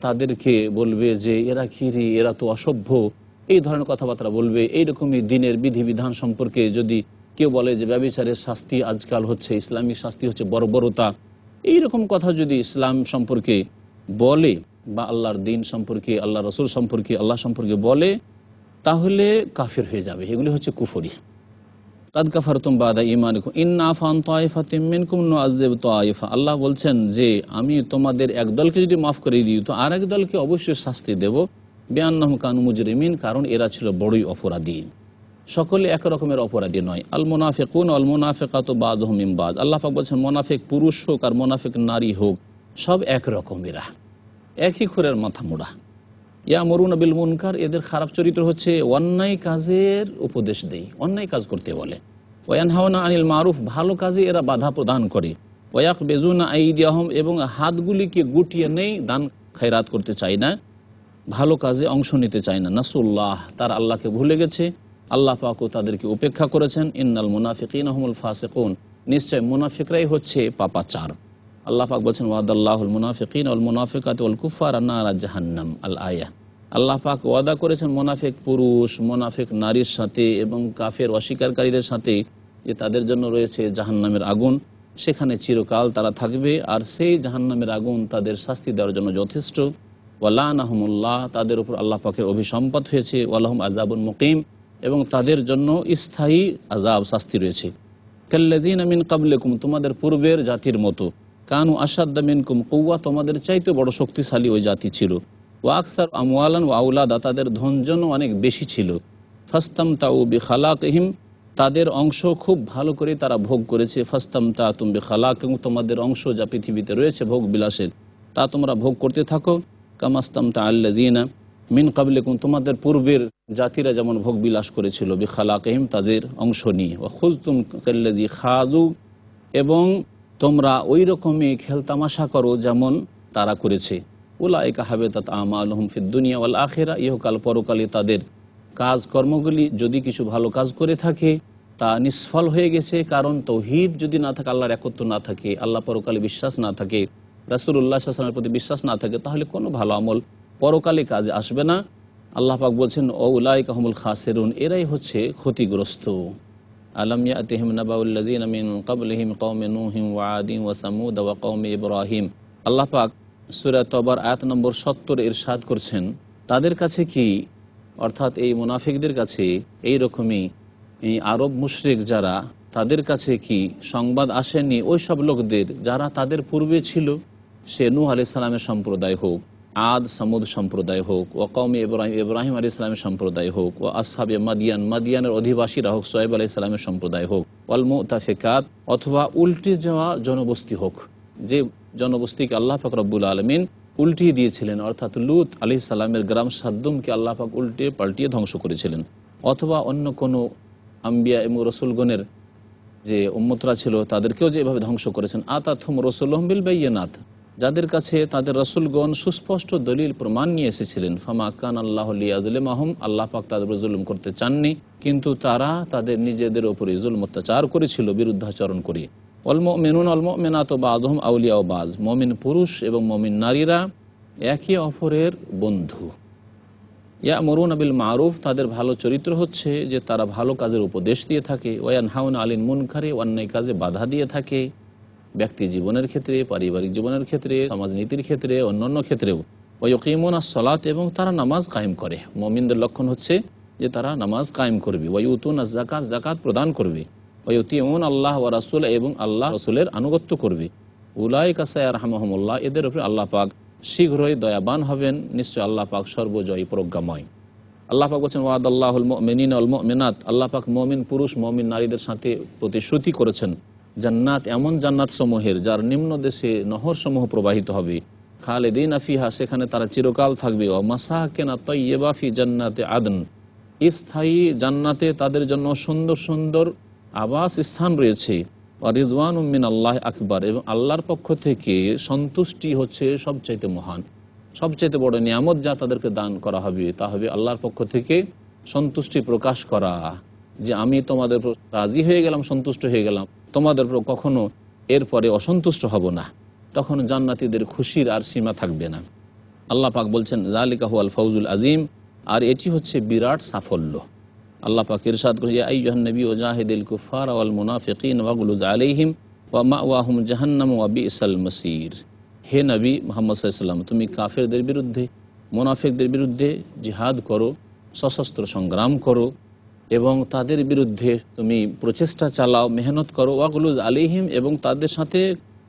তাদেরকে বলবে যে এরা খিরি এরা তো অসভ্য এই ধরনের কথাবার্তা বলবে এইরকমই দিনের বিধিবিধান সম্পর্কে যদি কেউ বলে যে ব্যবচারের শাস্তি আজকাল হচ্ছে ইসলামিক শাস্তি হচ্ছে বর্বরতা এইরকম কথা যদি ইসলাম সম্পর্কে বলে বা আল্লাহর দিন সম্পর্কে আল্লাহ রসুল সম্পর্কে আল্লাহ সম্পর্কে বলে তাহলে কাফের হয়ে যাবে এগুলি হচ্ছে কুফরি কাদ কাফারতুম বাদা ইমান ইন্নাফান তয়ফাতিমিনকুম নজদেব তয়ফা আল্লাহ বলছেন যে আমি তোমাদের এক দলকে যদি মাফ করে দিই তো আর এক দলকে অবশ্যই শাস্তি দেব বেআন্নাহম কানু মুজরিমিন কারণ এরা ছিল বড়ই অপরাধী সকলে একরকমের অপরাধী নয় আল কোন অল তো বাদ হোমিম বাদ আল্লাহাক বলছেন মোনাফেক পুরুষ হোক আর মোনাফেক নারী হোক সব একরকমেরা একই খুরের মাথা মোড়া ইয়া মরুন বিল মুনকার এদের খারাপ চরিত্র হচ্ছে অন্যায় কাজের উপদেশ দেই অন্যায় কাজ করতে বলে ওয়ান হাওনা আনিল মারুফ ভালো কাজে এরা বাধা প্রদান করে ওয়াক বেজুনা আইদ আহম এবং হাতগুলিকে গুটিয়ে নেই দান খায়রাত করতে চায় না ভালো কাজে অংশ নিতে চায় না নাসুল্লাহ তার আল্লাহকে ভুলে গেছে আল্লাহ পাকও তাদেরকে উপেক্ষা করেছেন ইন্নাল মুনাফিক ইন আহমুল ফাসেকুন নিশ্চয় মুনাফিকরাই হচ্ছে পাপাচার আল্লাহাক পাক বলছেন ওয়াদাল্লাহুল মুনাফিকিন আল মুনাফিকাত উল কুফার আন্না জাহান্নাম আল আয়া আল্লাহ পাক ওয়াদা করেছেন মোনাফিক পুরুষ মোনাফিক নারীর সাথে এবং কাফের অস্বীকারীদের সাথে যে তাদের জন্য রয়েছে জাহান্নামের আগুন সেখানে চিরকাল তারা থাকবে আর সেই জাহান্নামের আগুন তাদের শাস্তি দেওয়ার জন্য যথেষ্ট ওয়ালান আহমুল্লাহ তাদের উপর আল্লাহ পাকের অভিসম্পাত হয়েছে ওয়ালাহম আজাবুল মুকিম এবং তাদের জন্য স্থায়ী আজাব শাস্তি রয়েছে কাল্লাদিন আমিন কাবলেকুম তোমাদের পূর্বের জাতির মতো কানু আসাদ্দা মিনকুম কৌয়া তোমাদের চাইতে বড় শক্তিশালী ওই জাতি ছিল ও আকসার আমওয়ালান ও আউলাদা তাদের ধনজন অনেক বেশি ছিল ফাস্তাম তাউ বি খালাকহিম তাদের অংশ খুব ভালো করে তারা ভোগ করেছে ফাস্তাম তা তুমি খালাক তোমাদের অংশ যা পৃথিবীতে রয়েছে ভোগ বিলাসের তা তোমরা ভোগ করতে থাকো কামাস্তাম তা জিনা মিন কুম তোমাদের পূর্বের জাতিরা যেমন ভোগ বিলাস করেছিল বি খালাকহিম তাদের অংশ নিয়ে ও খুজ তুম জি খাজু এবং তোমরা ওই রকমই খেলতামাশা করো যেমন তারা করেছে ওলা একা হবে তাত আমাল হমফিদ দুনিয়া ওয়াল আখেরা ইহকাল পরকালে তাদের কাজকর্মগুলি যদি কিছু ভালো কাজ করে থাকে তা নিষ্ফল হয়ে গেছে কারণ তৌহিদ যদি না থাকে আল্লাহর একত্র না থাকে আল্লাহ পরকালে বিশ্বাস না থাকে রাসুল্লাহ সাল্লামের প্রতি বিশ্বাস না থাকে তাহলে কোনো ভালো আমল পরকালে কাজে আসবে না আল্লাহ পাক বলছেন ও উলাই কাহমুল খাসেরুন এরাই হচ্ছে ক্ষতিগ্রস্ত আলমিয়া আতিহিম নবাউল্লাজিন আমিন কবলহিম কৌম নুহিম ওয়াদিম ওয়াসামুদ ওয়া কৌম ইব্রাহিম আল্লাহ পাক সুরা তবার আয়াত নম্বর সত্তর ইরশাদ করছেন তাদের কাছে কি অর্থাৎ এই মুনাফিকদের কাছে এই রকমই এই আরব মুশরিক যারা তাদের কাছে কি সংবাদ আসেনি ওই সব লোকদের যারা তাদের পূর্বে ছিল সে নূহ আলি সালামের সম্প্রদায় হোক আদ সামুদ সম্প্রদায় হোক ও কৌমি ইব্রাহিম ইব্রাহিম আলী ইসলামের সম্প্রদায় হোক ও আসহাবে মাদিয়ান মাদিয়ানের অধিবাসীরা হোক সোয়েব আলি ইসলামের সম্প্রদায় হোক অলমো তাফেকাত অথবা উল্টে যাওয়া জনবস্তি হোক যে জনবস্তিকে আল্লাহ পাক রব্বুল আলমিন উল্টিয়ে দিয়েছিলেন অর্থাৎ লুত আলি সালামের গ্রাম সাদ্দুমকে আল্লাহ পাক উল্টে পাল্টিয়ে ধ্বংস করেছিলেন অথবা অন্য কোনো আম্বিয়া এম রসুলগণের যে উম্মতরা ছিল তাদেরকেও যেভাবে ধ্বংস করেছেন আতাথম রসুল বিল বাইয়ানাথ যাদের কাছে তাদের রসুলগণ সুস্পষ্ট দলিল প্রমাণ নিয়ে এসেছিলেন ফামা কান আল্লাহ লিয়াজুলিম আহম আল্লাহ পাক তাদের জুলুম করতে চাননি কিন্তু তারা তাদের নিজেদের ওপরে জুলম অত্যাচার করেছিল বিরুদ্ধাচরণ করে অলম মেনুন অলম মেনাত বা হম আউলিয়া বাজ মমিন পুরুষ এবং মমিন নারীরা একে অপরের বন্ধু ইয়া মরুন আবিল মারুফ তাদের ভালো চরিত্র হচ্ছে যে তারা ভালো কাজের উপদেশ দিয়ে থাকে ওয়ান হাউন আলিন মুনখারে অন্যায় কাজে বাধা দিয়ে থাকে ব্যক্তি জীবনের ক্ষেত্রে পারিবারিক জীবনের ক্ষেত্রে সমাজনীতির ক্ষেত্রে অন্যান্য ক্ষেত্রেও ওয়কিমুনা আসলাত এবং তারা নামাজ কায়েম করে মমিনদের লক্ষণ হচ্ছে যে তারা নামাজ কায়েম করবে ওয়ুতুন জাকাত জাকাত প্রদান করবে ওয়ুতিউন আল্লাহ ও রাসুল এবং আল্লাহ রসুলের আনুগত্য করবে উলাই কাসায় হামহমুল্লাহ এদের উপরে আল্লাহ পাক শীঘ্রই দয়াবান হবেন নিশ্চয় আল্লাহ পাক সর্বজয়ী প্রজ্ঞাময় আল্লাহ পাক বলছেন ওয়াদ আল্লাহ মিনিন আল মিনাত আল্লাহ পাক মমিন পুরুষ মমিন নারীদের সাথে প্রতিশ্রুতি করেছেন জান্নাত এমন জান্নাত সমূহের যার নিম্ন দেশে নহর সমূহ প্রবাহিত হবে খালেদিন আফিহা সেখানে তারা চিরকাল থাকবে ও মাসাহ কেনা তৈবাফি জান্নাতে আদন স্থায়ী জান্নাতে তাদের জন্য সুন্দর সুন্দর আবাস স্থান রয়েছে রিজওয়ান উম্মিন আল্লাহ আকবর এবং আল্লাহর পক্ষ থেকে সন্তুষ্টি হচ্ছে সবচাইতে মহান সবচাইতে বড় নিয়ামত যা তাদেরকে দান করা হবে তা হবে আল্লাহর পক্ষ থেকে সন্তুষ্টি প্রকাশ করা যে আমি তোমাদের রাজি হয়ে গেলাম সন্তুষ্ট হয়ে গেলাম তোমাদের কখনো এরপরে অসন্তুষ্ট হব না তখন জান্নাতিদের খুশির আর সীমা থাকবে না আল্লাহ পাক বলছেন জালিকাহু আল ফৌজুল আজিম আর এটি হচ্ছে বিরাট সাফল্য আল্লাহ পাক ইরশাদ করে আইহানবী ও জাহিদুল কুফার আল মুনাফিকিন ওয়াগুলুদ আলিহিম ওয়া মা ওয়াহুম জাহান্নাম ওয়াবি ইসাল মসির হে নবী মোহাম্মদ সাল্লাম তুমি কাফেরদের বিরুদ্ধে মোনাফেকদের বিরুদ্ধে জিহাদ করো সশস্ত্র সংগ্রাম করো এবং তাদের বিরুদ্ধে তুমি প্রচেষ্টা চালাও মেহনত করো ওয়াগুলুজ আলিহিম এবং তাদের সাথে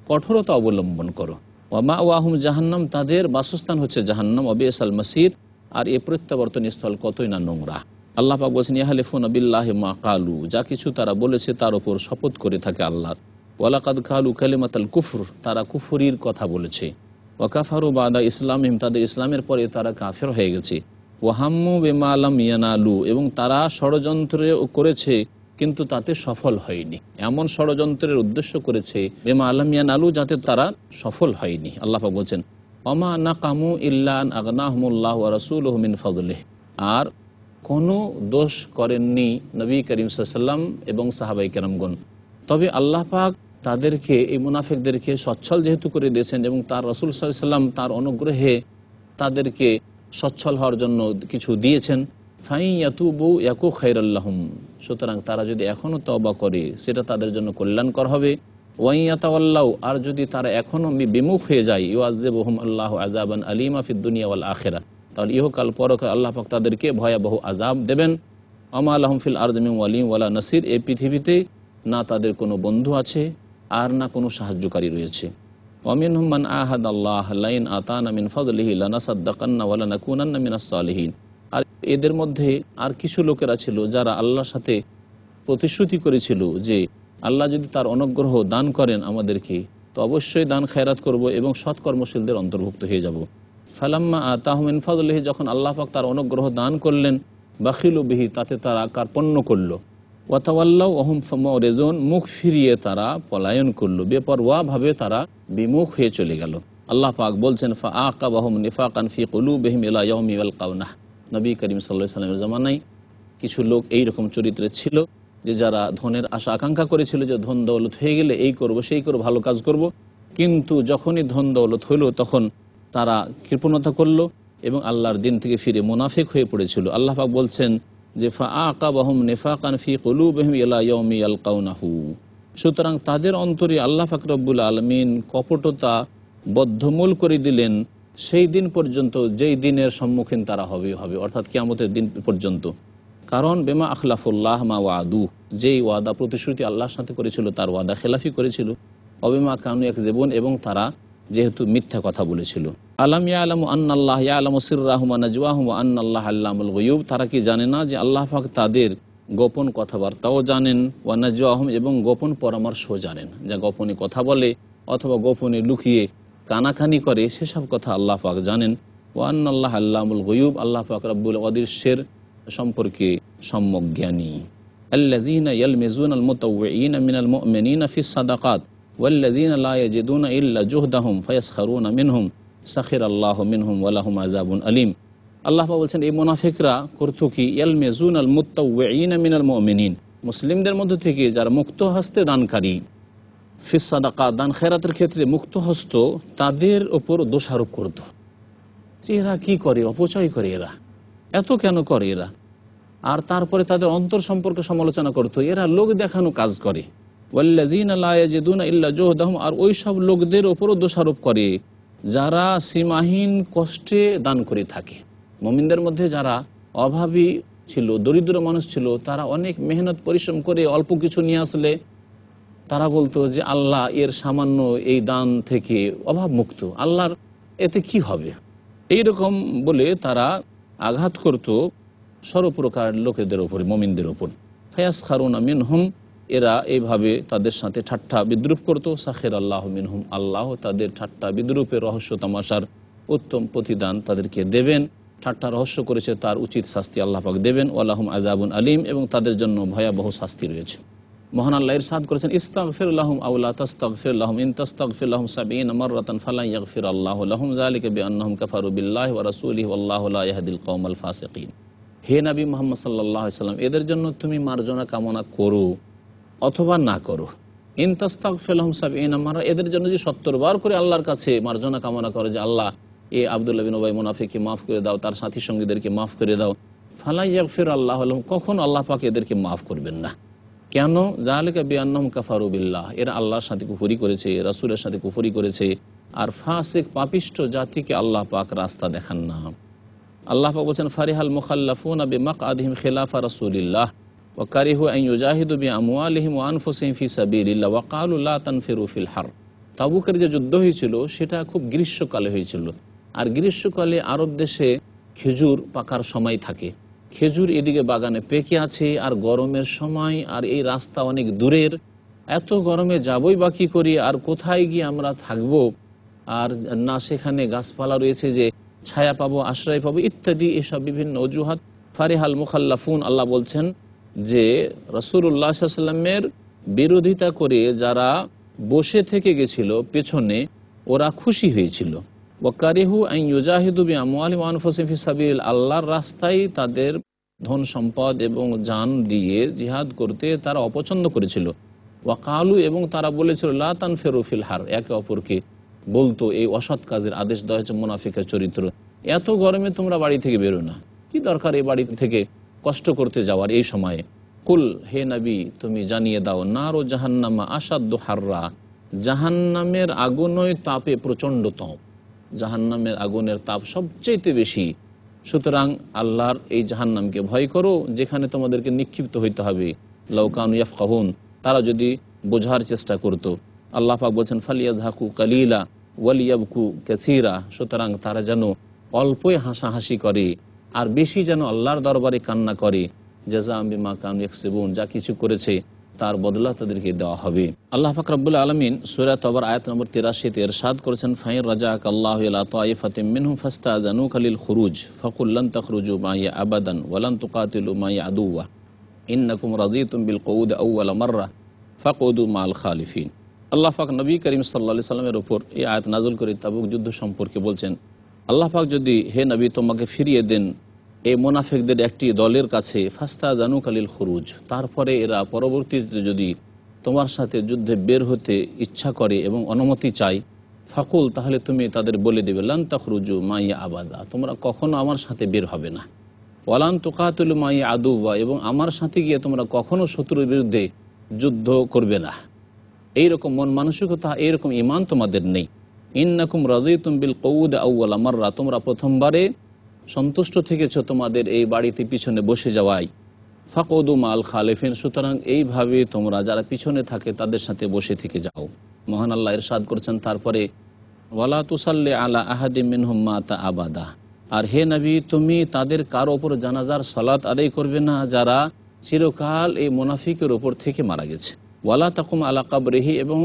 কঠোরতা অবলম্বন করো ওয়ামা ওয়াহুম জাহান্নাম তাদের বাসস্থান হচ্ছে জাহান্নাম অবিএস আল মাসির আর এ প্রত্যাবর্তন স্থল কতই না নোংরা আল্লাহ পাক বলছেন ইয়াহালিফুন আবিল্লাহ মা কালু যা কিছু তারা বলেছে তার ওপর শপথ করে থাকে আল্লাহর ওয়ালাকাদ কালু কালিমাত আল কুফর তারা কুফুরির কথা বলেছে ওয়াকাফারু বাদা ইসলামিম তাদের ইসলামের পরে তারা কাফের হয়ে গেছে ওয়াহাম্মু বেমা আলম ইয়ানালু এবং তারা ষড়যন্ত্রে করেছে কিন্তু তাতে সফল হয়নি এমন ষড়যন্ত্রের উদ্দেশ্য করেছে বেমা আলাম ইয়ানালু যাতে তারা সফল হয়নি আল্লাহা বলছেন অমা না কামু ইল্লান আগনাহমুল্লাহ রসুল হমিন ফজলেহ আর কোনো দোষ করেননি নবী করিম সাল্লাম এবং সাহাবাই কেরামগন তবে আল্লাহ পাক তাদেরকে এই মুনাফেকদেরকে সচ্ছল যেহেতু করে দিয়েছেন এবং তার রসুল সাল্লাম তার অনুগ্রহে তাদেরকে সচ্ছল হওয়ার জন্য কিছু দিয়েছেন ফাইয়াতুবু ইয়াকু খৈরাল্লাহম সুতরাং তারা যদি এখনও তবা করে সেটা তাদের জন্য কল্যাণকর হবে ওয়াইয়াতাওয়াল্লাউ আর যদি তারা এখনও বিমুখ হয়ে যায় ইউ বহুম আল্লাহ আজাবান আলিমা ফিদ্দুনিয়াওয়াল আখেরা তাহলে ইহকাল পরকাল আল্লাহ পাক তাদেরকে ভয়াবহ আজাব দেবেন আমা আলহমফিল আরদমিম আলিম ওয়ালা নাসির এই পৃথিবীতে না তাদের কোনো বন্ধু আছে আর না কোনো সাহায্যকারী রয়েছে লাইন মিনাস আর এদের মধ্যে আর কিছু লোকেরা ছিল যারা আল্লাহর সাথে প্রতিশ্রুতি করেছিল যে আল্লাহ যদি তার অনুগ্রহ দান করেন আমাদেরকে তো অবশ্যই দান খায়রাত করব এবং সৎকর্মশীলদের অন্তর্ভুক্ত হয়ে যাব ফালাম্মা তাহমিন ফজলিহি যখন আল্লাহ পাক তার অনুগ্রহ দান করলেন বাখিলু বিহি তাতে তারা কার্পণ্য করলো ওয়াতাওয়াল্লাহ অহম রেজন মুখ ফিরিয়ে তারা পলায়ন করলো বেপরোয়াভাবে তারা বিমুখ হয়ে চলে গেল আল্লাহ পাক বলছেন ফা আকা বাহম নিফাকান ফি কলু বেহম কাউনাহ নবী করিম সাল্লা সাল্লামের জামানায় কিছু লোক এই রকম চরিত্রে ছিল যে যারা ধনের আশা আকাঙ্ক্ষা করেছিল যে ধন দৌলত হয়ে গেলে এই করব সেই করব ভালো কাজ করব কিন্তু যখনই ধন দৌলত হইল তখন তারা কৃপণতা করলো এবং আল্লাহর দিন থেকে ফিরে মুনাফেক হয়ে পড়েছিল আল্লাহ পাক বলছেন যে ফা বাহম নেফা কলু সুতরাং তাদের অন্তরে আল্লাহ ফাকরবুল আলমিন কপটতা বদ্ধমূল করে দিলেন সেই দিন পর্যন্ত যেই দিনের সম্মুখীন তারা হবে হবে অর্থাৎ কিয়ামতের দিন পর্যন্ত কারণ বেমা আখলাফুল্লাহ মা ওয়াদু যেই ওয়াদা প্রতিশ্রুতি আল্লাহর সাথে করেছিল তার ওয়াদা খেলাফি করেছিল অবেমা কানু এক জীবন এবং তারা যেহেতু মিথ্যা কথা বলেছিল আলম ইয়া আলম আন্নাল্লাহ ইয়া আলম সির রাহমান আন্নাল্লাহ আল্লামুল গয়ুব তারা কি জানে না যে আল্লাহ ফাক তাদের গোপন কথাবার্তাও জানেন আহম এবং গোপন পরামর্শ জানেন যা গোপনে কথা বলে অথবা গোপনে লুকিয়ে কানাখানি করে সেসব কথা আল্লাহ পাক জানেন ওয়ান আল্লাহ আল্লাহুল গয়ুব আল্লাহ পাক রব্বুল অদৃশ্যের সম্পর্কে সম্যক জ্ঞানী আল্লাহ মেজুন আল মোতাউন মিনাল মেনিনা ফিস সাদাকাত জোহদাহম আল্লাহ মিনহুম আল্লাহ বলছেন মিনাল মুসলিমদের মধ্যে থেকে যারা মুক্ত হস্তে দানকারী ফিসাদাকা দান খেরাতের ক্ষেত্রে মুক্ত হস্ত তাদের ওপর দোষারোপ করত যে এরা কী করে অপচয় করে এরা এত কেন করে এরা আর তারপরে তাদের অন্তর সম্পর্কে সমালোচনা করতো এরা লোক দেখানো কাজ করে ইল্লা আর ওই সব লোকদের ওপরও দোষারোপ করে যারা সীমাহীন কষ্টে দান করে থাকে মমিনদের মধ্যে যারা অভাবী ছিল দরিদ্র মানুষ ছিল তারা অনেক মেহনত পরিশ্রম করে অল্প কিছু নিয়ে আসলে তারা বলতো যে আল্লাহ এর সামান্য এই দান থেকে অভাব মুক্ত আল্লাহর এতে কি হবে এই রকম বলে তারা আঘাত করত সর্বপ্রকার লোকেদের ওপর মমিনদের ওপর ফায়াস খারুন আমিন হোম এরা এইভাবে তাদের সাথে ঠাট্টা বিদ্রুপ করত সাখের আল্লাহ মিনহুম আল্লাহ তাদের ঠাট্টা বিদ্রুপের রহস্য তামাশার উত্তম প্রতিদান তাদেরকে দেবেন ঠাট্টা রহস্য করেছে তার উচিত শাস্তি আল্লাহাক দেবেন আল্লাহম আজাবুন আলিম এবং তাদের জন্য ভয়াবহ শাস্তি রয়েছে মহান আল্লাহ সাদ করেছেন ইস্তাগফির লাহুম আউলা ফির আল্লাহম ইন ফির লাহুম সাবিন রতন ফালা ফির আল্লাহ লাহুম যালিকা বিআন্নাহুম কাফারু বিল্লাহি ওয়া রাসূলিহি আল্লাহ লা ইয়াহদিল কওমাল ফাসিকিন হে নবী মুহাম্মদ সাল্লাল্লাহু আলাইহি সাল্লাম এদের জন্য তুমি মার্জনা কামনা করো অথবা না করো ইনতাস্তাক ফেলহম সাব ইনামারা এদের জন্য যে সত্তর বার করে আল্লাহর কাছে মার্জনা কামনা করে যে আল্লাহ এ আবদুল্লাহ বিনোবাই ওবাই মুনাফিকে মাফ করে দাও তার সাথী সঙ্গীদেরকে মাফ করে দাও ফালাইয়া ফির আল্লাহ আলম কখন আল্লাহ পাকে এদেরকে মাফ করবেন না কেন জাহালিকা বিয়ান্নম কাফারুবিল্লাহ এরা আল্লাহর সাথে কুফুরি করেছে রাসুলের সাথে কুফুরি করেছে আর ফাঁসেক পাপিষ্ট জাতিকে আল্লাহ পাক রাস্তা দেখান না আল্লাহ পাক বলছেন ফারিহাল মুখাল্লাফুন আবি মাক আদিম খেলাফা রাসুলিল্লাহ ও কারিহু আইজাহিদুবি আমুয়ালিহিম আনফুসিম ফি সাবিল্লা ওয়াকালুল্লাহ তানফিরুফিল হার তাবুকের যে যুদ্ধ হয়েছিল সেটা খুব গ্রীষ্মকালে হয়েছিল আর গ্রীষ্মকালে আরব দেশে খেজুর পাকার সময় থাকে খেজুর এদিকে বাগানে পেকে আছে আর গরমের সময় আর এই রাস্তা অনেক দূরের এত গরমে যাবই বাকি কী করি আর কোথায় গিয়ে আমরা থাকব আর না সেখানে গাছপালা রয়েছে যে ছায়া পাবো আশ্রয় পাবো ইত্যাদি এসব বিভিন্ন অজুহাত ফারেহাল মুখাল্লাফুন আল্লাহ বলছেন যে রসুল্লাহ সাল্লামের বিরোধিতা করে যারা বসে থেকে গেছিল পেছনে ওরা খুশি হয়েছিল ওকারিহু আইন আমি ওয়ানফসিফি আল্লাহর রাস্তায় তাদের ধন সম্পদ এবং যান দিয়ে জিহাদ করতে তারা অপছন্দ করেছিল ওয়াকালু এবং তারা বলেছিল লাতান ফেরুফিল হার একে অপরকে বলতো এই অসৎ কাজের আদেশ দেওয়া হয়েছে মুনাফিকের চরিত্র এত গরমে তোমরা বাড়ি থেকে বেরো না কি দরকার এই বাড়ি থেকে কষ্ট করতে যাওয়ার এই সময়ে কুল হে নবী তুমি জানিয়ে দাও নারো জাহান্নামা আসাদ্য হাররা জাহান্নামের আগুনই তাপে প্রচণ্ড প্রচণ্ডতম জাহান্নামের আগুনের তাপ সবচেয়ে বেশি সুতরাং আল্লাহর এই জাহান্নামকে ভয় করো যেখানে তোমাদেরকে নিক্ষিপ্ত হইতে হবে লৌকানু ইয়াফকাহুন তারা যদি বোঝার চেষ্টা করত আল্লাহ পাক বলছেন ফালিয়া ঝাকু কালিলা ওয়ালিয়াবকু ক্যাসিরা সুতরাং তারা যেন অল্পই হাসাহাসি করে আর বেশি যেন আল্লাহর দরবারে কান্না করে জাজা আমি মা কাম সেবন যা কিছু করেছে তার বদলা তাদেরকে দেওয়া হবে আল্লাহ ফাকরাবুল আলমিন সুরা তবর আয়াত নম্বর তিরাশিতে এরশাদ করেছেন ফাইন রাজাক আল্লাহ ফাস্তা জানু খালিল খুরুজ ফকুল্লান তখরুজু মাইয়া আবাদান ওয়ালান তুকাতিলু মাইয়া আদুয়া নকুম রাজি বিল কৌদ আউ্ল মার্রা ফাকৌদু মাল খালিফিন আল্লাহ ফাক নবী করিম সাল্লা সাল্লামের ওপর এই আয়াত নাজুল করে তাবুক যুদ্ধ সম্পর্কে বলছেন আল্লাহ পাক যদি হে নবী তোমাকে ফিরিয়ে দেন এই মোনাফেকদের একটি দলের কাছে ফাস্তা জানুক আলীল খরুজ তারপরে এরা পরবর্তীতে যদি তোমার সাথে যুদ্ধে বের হতে ইচ্ছা করে এবং অনুমতি চায় ফাকুল তাহলে তুমি তাদের বলে দেবে লান তখরুজু মাইয়া আবাদা তোমরা কখনো আমার সাথে বের হবে না ওয়ালান তোকাতুল মাই আদুবা এবং আমার সাথে গিয়ে তোমরা কখনো শত্রুর বিরুদ্ধে যুদ্ধ করবে না এইরকম মন মানসিকতা এইরকম ইমান তোমাদের নেই ইন্নাকুম রাজি তুমবিল কৌদ আউ্ল আমাররা তোমরা প্রথমবারে সন্তুষ্ট থেকেছ তোমাদের এই বাড়িতে পিছনে বসে যাওয়াই ফাকৌদু আল খালেফিন সুতরাং এইভাবে তোমরা যারা পিছনে থাকে তাদের সাথে বসে থেকে যাও মহান আল্লাহ ইরশাদ করছেন তারপরে ওয়ালা তুসাল্লে আলা আহাদি মিনহুম্মা তা আবাদা আর হে নবী তুমি তাদের কার ওপর জানাজার সলাত আদায় করবে না যারা চিরকাল এই মোনাফিকের ওপর থেকে মারা গেছে ওয়ালা তাকুম আলা কাবরেহি এবং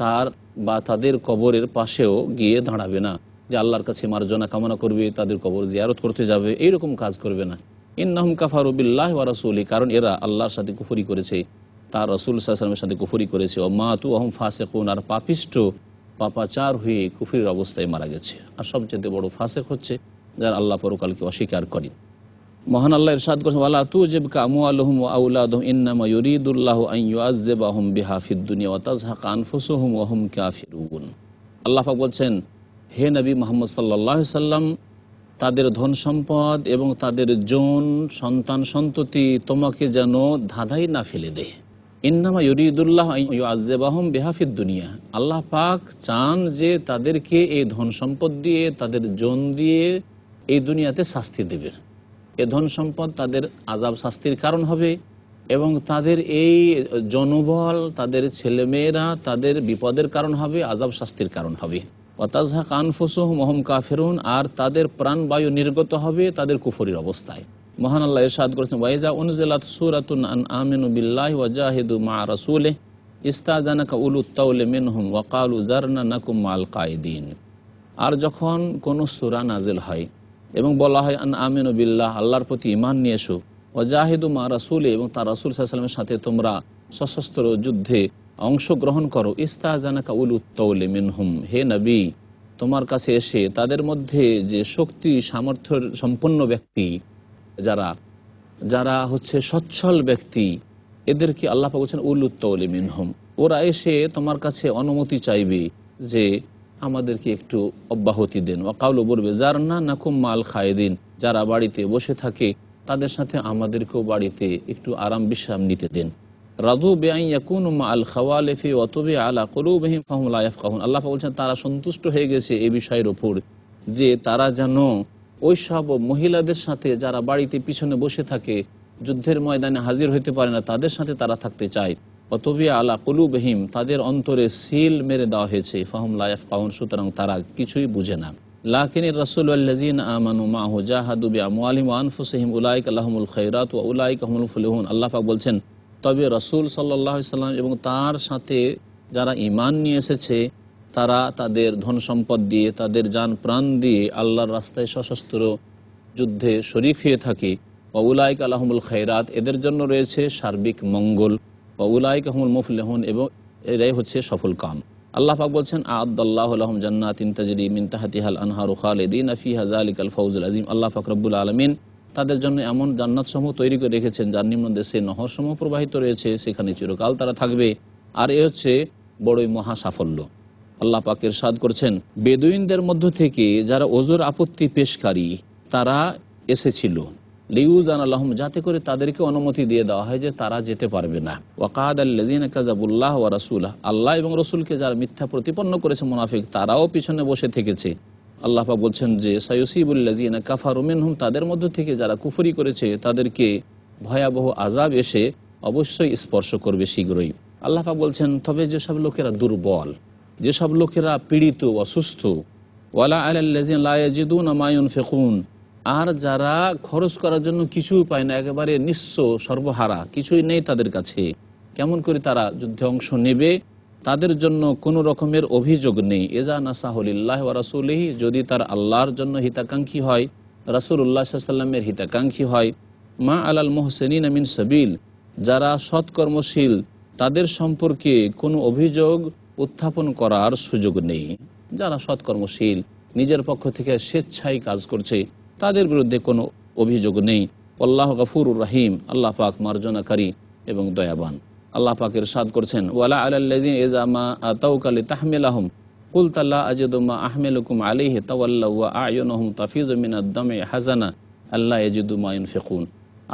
তার বা তাদের কবরের পাশেও গিয়ে দাঁড়াবে না যে আল্লাহর কাছে মার্জনা কামনা করবে তাদের কবর জিয়ারত করতে যাবে এইরকম কাজ করবে না ইন্নাহম কাফারুবিল্লাহ ওয়া রাসুলি কারণ এরা আল্লাহর সাথে কুফুরি করেছে তার রসুল সাহসালামের সাথে কুফুরি করেছে ও মা তু ফাঁসে কোন আর পাপিষ্ট পাপাচার হয়ে কুফুরির অবস্থায় মারা গেছে আর সবচেয়ে বড় ফাঁসেক হচ্ছে যারা আল্লাহ পরকালকে অস্বীকার করে মহান আল্লাহ ইরশাদ করছেন তু জেব কামু আলহুম আউলাহ ইন্নামা ইউরিদুল্লাহু আন ইউআযযিবাহুম আহম ফিদ দুনিয়া ওয়া তাযহাকা আনফুসুহুম ওয়া হুম কাফিরুন আল্লাহ পাক বলছেন হে নবী মুহাম্মদ সাল্লাল্লাহু আলাইহি সাল্লাম তাদের ধন সম্পদ এবং তাদের জন সন্তান সন্ততি তোমাকে যেন ধাঁধাই না ফেলে দেয় ইন্নামা ইউরিদুল্লাহ আজেবাহম বেহাফিদ দুনিয়া আল্লাহ পাক চান যে তাদেরকে এই ধন সম্পদ দিয়ে তাদের জন দিয়ে এই দুনিয়াতে শাস্তি দেবেন এ ধন সম্পদ তাদের আজাব শাস্তির কারণ হবে এবং তাদের এই জনবল তাদের ছেলেমেয়েরা তাদের বিপদের কারণ হবে আজাব শাস্তির কারণ হবে অতাজহা কানফুসুহ মহম কাফেরুন আর তাদের প্রাণবায়ু নির্গত হবে তাদের কুফরির অবস্থায় মহান আল্লাহ ইরশাদ করেছেন ওয়াইদা উনজিলাত সুরাতুন আন আমিনু বিল্লাহ ওয়াজাহিদু মা রাসূলে ইস্তাজানাকা উলু তাউলে মিনহুম ওয়াকালু জারনা নাকুম মাল কায়েদিন আর যখন কোনো সূরা নাজেল হয় এবং বলা হয় আন আমিন বিল্লাহ আল্লাহর প্রতি ইমান নিয়ে এসো ও জাহিদু মা রাসুল এবং তার রাসুল সাল্লামের সাথে তোমরা সশস্ত্র যুদ্ধে অংশগ্রহণ করো জানাকা উল উত্তৌলে মিনহুম হে নবী তোমার কাছে এসে তাদের মধ্যে যে শক্তি সামর্থ্য সম্পন্ন ব্যক্তি যারা যারা হচ্ছে সচ্ছল ব্যক্তি এদেরকে আল্লাহ পাচ্ছেন উল উত্তৌলে মিনহুম ওরা এসে তোমার কাছে অনুমতি চাইবে যে আমাদেরকে একটু অব্যাহতি দেন ও কাউল বলবে যার না না খুব মাল খায় দিন যারা বাড়িতে বসে থাকে তাদের সাথে আমাদেরকেও বাড়িতে একটু আরাম বিশ্রাম নিতে দেন রাজু বেআন আল খাওয়ালেফি অতবে আলা করুবহিম ফাহমুল্লাহ কাহুন আল্লাহ বলছেন তারা সন্তুষ্ট হয়ে গেছে এই বিষয়ের ওপর যে তারা যেন ওই সব মহিলাদের সাথে যারা বাড়িতে পিছনে বসে থাকে যুদ্ধের ময়দানে হাজির হইতে পারে না তাদের সাথে তারা থাকতে চায় অতবে আলা কুলুবহিম তাদের অন্তরে সিল মেরে দেওয়া হয়েছে ফাহম লাইফ কাউন সুতরাং তারা কিছুই বুঝে না লাকিন রসুল আল্লাজিন আমানু মাহু জাহাদুবি আমালিম আনফুসহিম উলাইক আল্লাহমুল খৈরাত ও উলাইক আহমুল ফুলহুন আল্লাহ বলছেন তবে রসুল সাল্লাহ সাল্লাম এবং তার সাথে যারা ইমান নিয়ে এসেছে তারা তাদের ধন সম্পদ দিয়ে তাদের যান প্রাণ দিয়ে আল্লাহর রাস্তায় সশস্ত্র যুদ্ধে শরিক হয়ে থাকে ওউলাইক আলহমুল খৈরাত এদের জন্য রয়েছে সার্বিক মঙ্গল উলাই কাহমুল মুফলেহন এবং এরাই হচ্ছে সফল কাম আল্লাহ পাক বলছেন আদাল্লাহ আলহম জান্নাত আনহার খালেদিন আফি হাজা আলিক আল ফৌজুল আজিম আল্লাহ পাক আলমিন তাদের জন্য এমন জান্নাত সমূহ তৈরি করে রেখেছেন যার নিম্ন দেশে নহর সমূহ প্রবাহিত রয়েছে সেখানে চিরকাল তারা থাকবে আর এ হচ্ছে বড়ই মহা সাফল্য আল্লাহ পাকের সাদ করছেন বেদুইনদের মধ্য থেকে যারা ওজোর আপত্তি পেশকারী তারা এসেছিল লিউজান আল্লাহম যাতে করে তাদেরকে অনুমতি দিয়ে দেওয়া হয় যে তারা যেতে পারবে না ওয়াকাদ আল্লাদিন কাজাবুল্লাহ ওয়া রাসুল আল্লাহ এবং রসুলকে যারা মিথ্যা প্রতিপন্ন করেছে মুনাফিক তারাও পিছনে বসে থেকেছে আল্লাহা বলছেন যে সাইসিবুল্লাজিনা কাফার হুম তাদের মধ্য থেকে যারা কুফরি করেছে তাদেরকে ভয়াবহ আজাব এসে অবশ্যই স্পর্শ করবে শীঘ্রই আল্লাহা বলছেন তবে যেসব লোকেরা দুর্বল যেসব লোকেরা পীড়িত অসুস্থ ওয়ালা আল্লাহ লাইজিদুন মায়ুন ফেকুন আর যারা খরচ করার জন্য কিছু পায় না একেবারে নিঃস্ব সর্বহারা কিছুই নেই তাদের কাছে কেমন করে তারা যুদ্ধে অংশ নেবে তাদের জন্য কোনো রকমের অভিযোগ নেই এজা নাসাহুলিল্লাহ রাসুলিহি যদি তার আল্লাহর জন্য হিতাকাঙ্ক্ষী হয় উল্লাহ সাল্লামের হিতাকাঙ্ক্ষী হয় মা আলাল মোহসেনিন আমিন সাবিল যারা সৎকর্মশীল তাদের সম্পর্কে কোনো অভিযোগ উত্থাপন করার সুযোগ নেই যারা সৎকর্মশীল নিজের পক্ষ থেকে স্বেচ্ছায় কাজ করছে তাদের বিরুদ্ধে কোনো অভিযোগ নেই আল্লাহ গাফুরুর রাহিম আল্লাহ পাক মার্জনাকারী এবং দয়াবান আল্লাহ পাকের সাদ করছেন ওয়ালা আলাল্লাজিন এজামা আতাউকালি তাহমিল আহম কুলতাল্লা আজেদুমা আহমেলকুম আলিহে তাওয়াল্লা আয়নহম তাফিজমিনাদ্দমে হাজানা আল্লাহ এজিদুমায়ন ফেকুন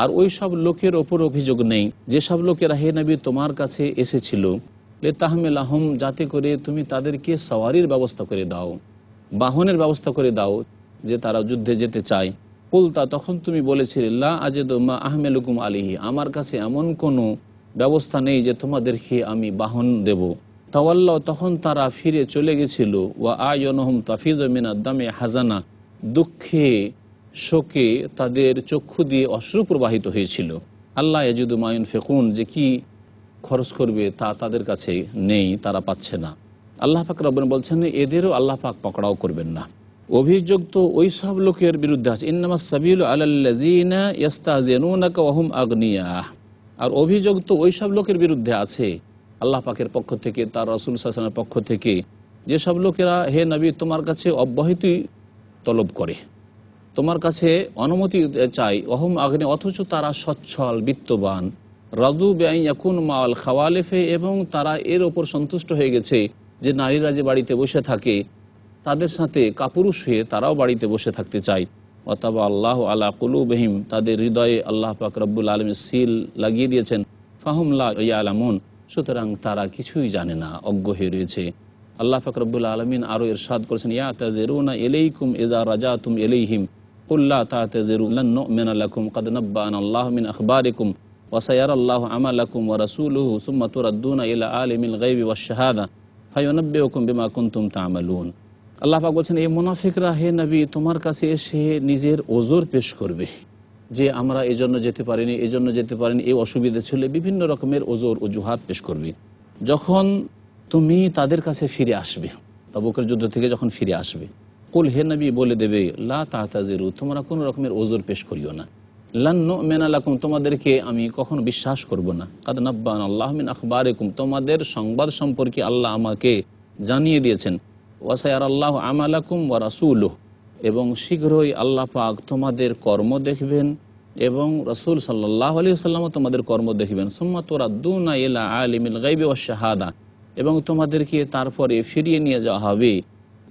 আর ওই সব লোকের ওপর অভিযোগ নেই যেসব লোকেরা হে নবী তোমার কাছে এসেছিল লে তাহমিল যাতে করে তুমি তাদেরকে সওয়ারির ব্যবস্থা করে দাও বাহনের ব্যবস্থা করে দাও যে তারা যুদ্ধে যেতে চায় কুলতা তখন তুমি বলেছিলে লা আজেদ মা আহমেলুকুম আলিহি আমার কাছে এমন কোনো ব্যবস্থা নেই যে তোমাদেরকে আমি বাহন দেব তাওয়াল্লাহ তখন তারা ফিরে চলে গেছিল ওয়া আয়নহম তাফিজ মিনাদ্দামে হাজানা দুঃখে শোকে তাদের চক্ষু দিয়ে অশ্রু প্রবাহিত হয়েছিল আল্লাহ ইয়াজুদ মায়ুন ফেকুন যে কি খরচ করবে তা তাদের কাছে নেই তারা পাচ্ছে না আল্লাহ পাক রবেন বলছেন এদেরও আল্লাহ পাক পকড়াও করবেন না অভিযোগ তো ওই সব লোকের বিরুদ্ধে আছে ইনামা সাবিল আলাল্লাজিনা ইয়াস্তাজেনুনাকা আগ্নিয়া আর অভিযোগ তো ওই সব লোকের বিরুদ্ধে আছে আল্লাহ পাকের পক্ষ থেকে তার রসুল সাসানের পক্ষ থেকে যেসব লোকেরা হে নবী তোমার কাছে অব্যাহতি তলব করে তোমার কাছে অনুমতি চাই অহম আগ্নে অথচ তারা সচ্ছল বিত্তবান রাজু ব্যাই এখন মাল খাওয়ালেফে এবং তারা এর ওপর সন্তুষ্ট হয়ে গেছে যে নারীরা যে বাড়িতে বসে থাকে তাদের সাথে কাপুরুষ হয়ে তারাও বাড়িতে বসে থাকতে চাই অথবা আল্লাহ আলা কুলুবহিম তাদের হৃদয়ে আল্লাহ পাক রব্বুল আলম সিল লাগিয়ে দিয়েছেন ফাহমলা ইয়ালামুন সুতরাং তারা কিছুই জানে না অজ্ঞ হয়ে রয়েছে আল্লাহ পাক রব্বুল আলমিন আরও ইরশাদ করেছেন ইয়া তাজেরুনা এলেইকুম এদা রাজা তুম এলেইহিম উল্লা তা তেজেরুল্লান মেনালাকুম কদনব্বান আল্লাহ মিন আখবারিকুম আমালাকুম الله রাসুলহু ورسوله ثم ইলা إلى عالم الغيب والشهادة فينبئكم বিমা কুন্তুম তামালুন আল্লাহাক বলছেন এই মোনাফিকরা হে নবী তোমার কাছে এসে নিজের ওজোর পেশ করবে যে আমরা এই জন্য যেতে পারিনি এই জন্য যেতে পারিনি এই অসুবিধা ছিল বিভিন্ন রকমের ওজোর অজুহাত পেশ করবে যখন তুমি তাদের কাছে ফিরে আসবে তবুকের যুদ্ধ থেকে যখন ফিরে আসবে কুল হে নবী বলে দেবে লা তোমরা কোনো রকমের ওজোর পেশ করিও না লান্ন মেনালাকুম তোমাদেরকে আমি কখনো বিশ্বাস করব না কাদনাব্বান আল্লাহমিন আখবার তোমাদের সংবাদ সম্পর্কে আল্লাহ আমাকে জানিয়ে দিয়েছেন ওয়াসায়ার আল্লাহ আমালাকুম ওয়া রাসুলহ এবং শীঘ্রই আল্লাহ পাক তোমাদের কর্ম দেখবেন এবং রসুল সাল্লাহ আলী সাল্লামও তোমাদের কর্ম দেখবেন সোম্মা তোরা দুনা ইলা আলিমিল গাইবে ও শাহাদা এবং তোমাদেরকে তারপরে ফিরিয়ে নিয়ে যাওয়া হবে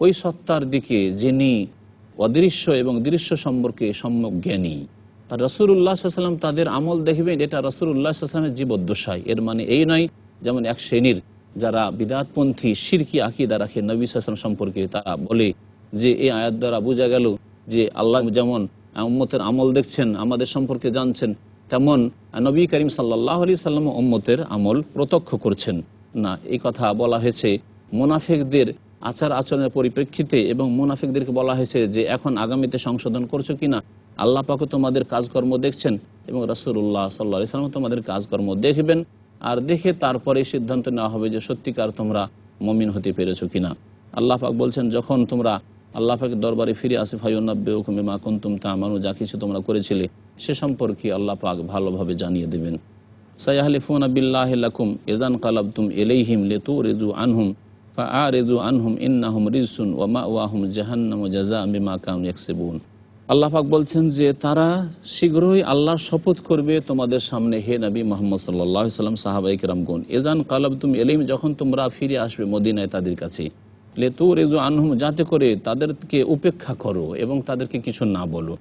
ওই সত্তার দিকে যিনি অদৃশ্য এবং দৃশ্য সম্পর্কে সম্যক জ্ঞানী তার রসুল্লাহ সাল্লাম তাদের আমল দেখবেন এটা রসুল সাল্লামের জীবদ্দশায় এর মানে এই নয় যেমন এক শ্রেণীর যারা বিদাতপন্থী সিরকি আকিদা রাখে নবী সাসম সম্পর্কে তারা বলে যে এই আয়াত দ্বারা বোঝা গেল যে আল্লাহ যেমন উম্মতের আমল দেখছেন আমাদের সম্পর্কে জানছেন তেমন নবী করিম সাল্লাহ আলি সাল্লাম উম্মতের আমল প্রত্যক্ষ করছেন না এই কথা বলা হয়েছে মোনাফেকদের আচার আচরণের পরিপ্রেক্ষিতে এবং মোনাফেকদেরকে বলা হয়েছে যে এখন আগামীতে সংশোধন করছো কি না আল্লাহ পাকে তোমাদের কাজকর্ম দেখছেন এবং রাসুল্লাহ সাল্লা সাল্লাম তোমাদের কাজকর্ম দেখবেন আর দেখে তারপরে সিদ্ধান্ত নেওয়া হবে যে সত্যিকার তোমরা মমিন হতে পেরেছো কিনা আল্লাহ পাক বলছেন যখন তোমরা আল্লাহ পাকের দরবারে ফিরে আসে ফাইনাব্বেকুমে মা কুন্তুম তা মানু যা কিছু তোমরা করেছিলে সে সম্পর্কে আল্লাহ পাক ভালোভাবে জানিয়ে দেবেন ফোন আবিল্লাহ লাকুম এজান কালাব কালাবতুম লে লেতু রেজু আনহুম ফা আ রেজু আনহুম হুম রিজসুন ওয়া মা ওয়াহুম জাহান্নাম জাজা মিমা কাম ইয়াকসিবুন আল্লাহাক বলছেন যে তারা শীঘ্রই আল্লাহর শপথ করবে তোমাদের সামনে হে নবী মোহাম্মদ সাল্লাম সাহাবাইক রামগুন এজান কালাব তুমি এলিম যখন তোমরা ফিরে আসবে মদিনায় তাদের কাছে লে তোর রেজু আনহুম যাতে করে তাদেরকে উপেক্ষা করো এবং তাদেরকে কিছু না বলো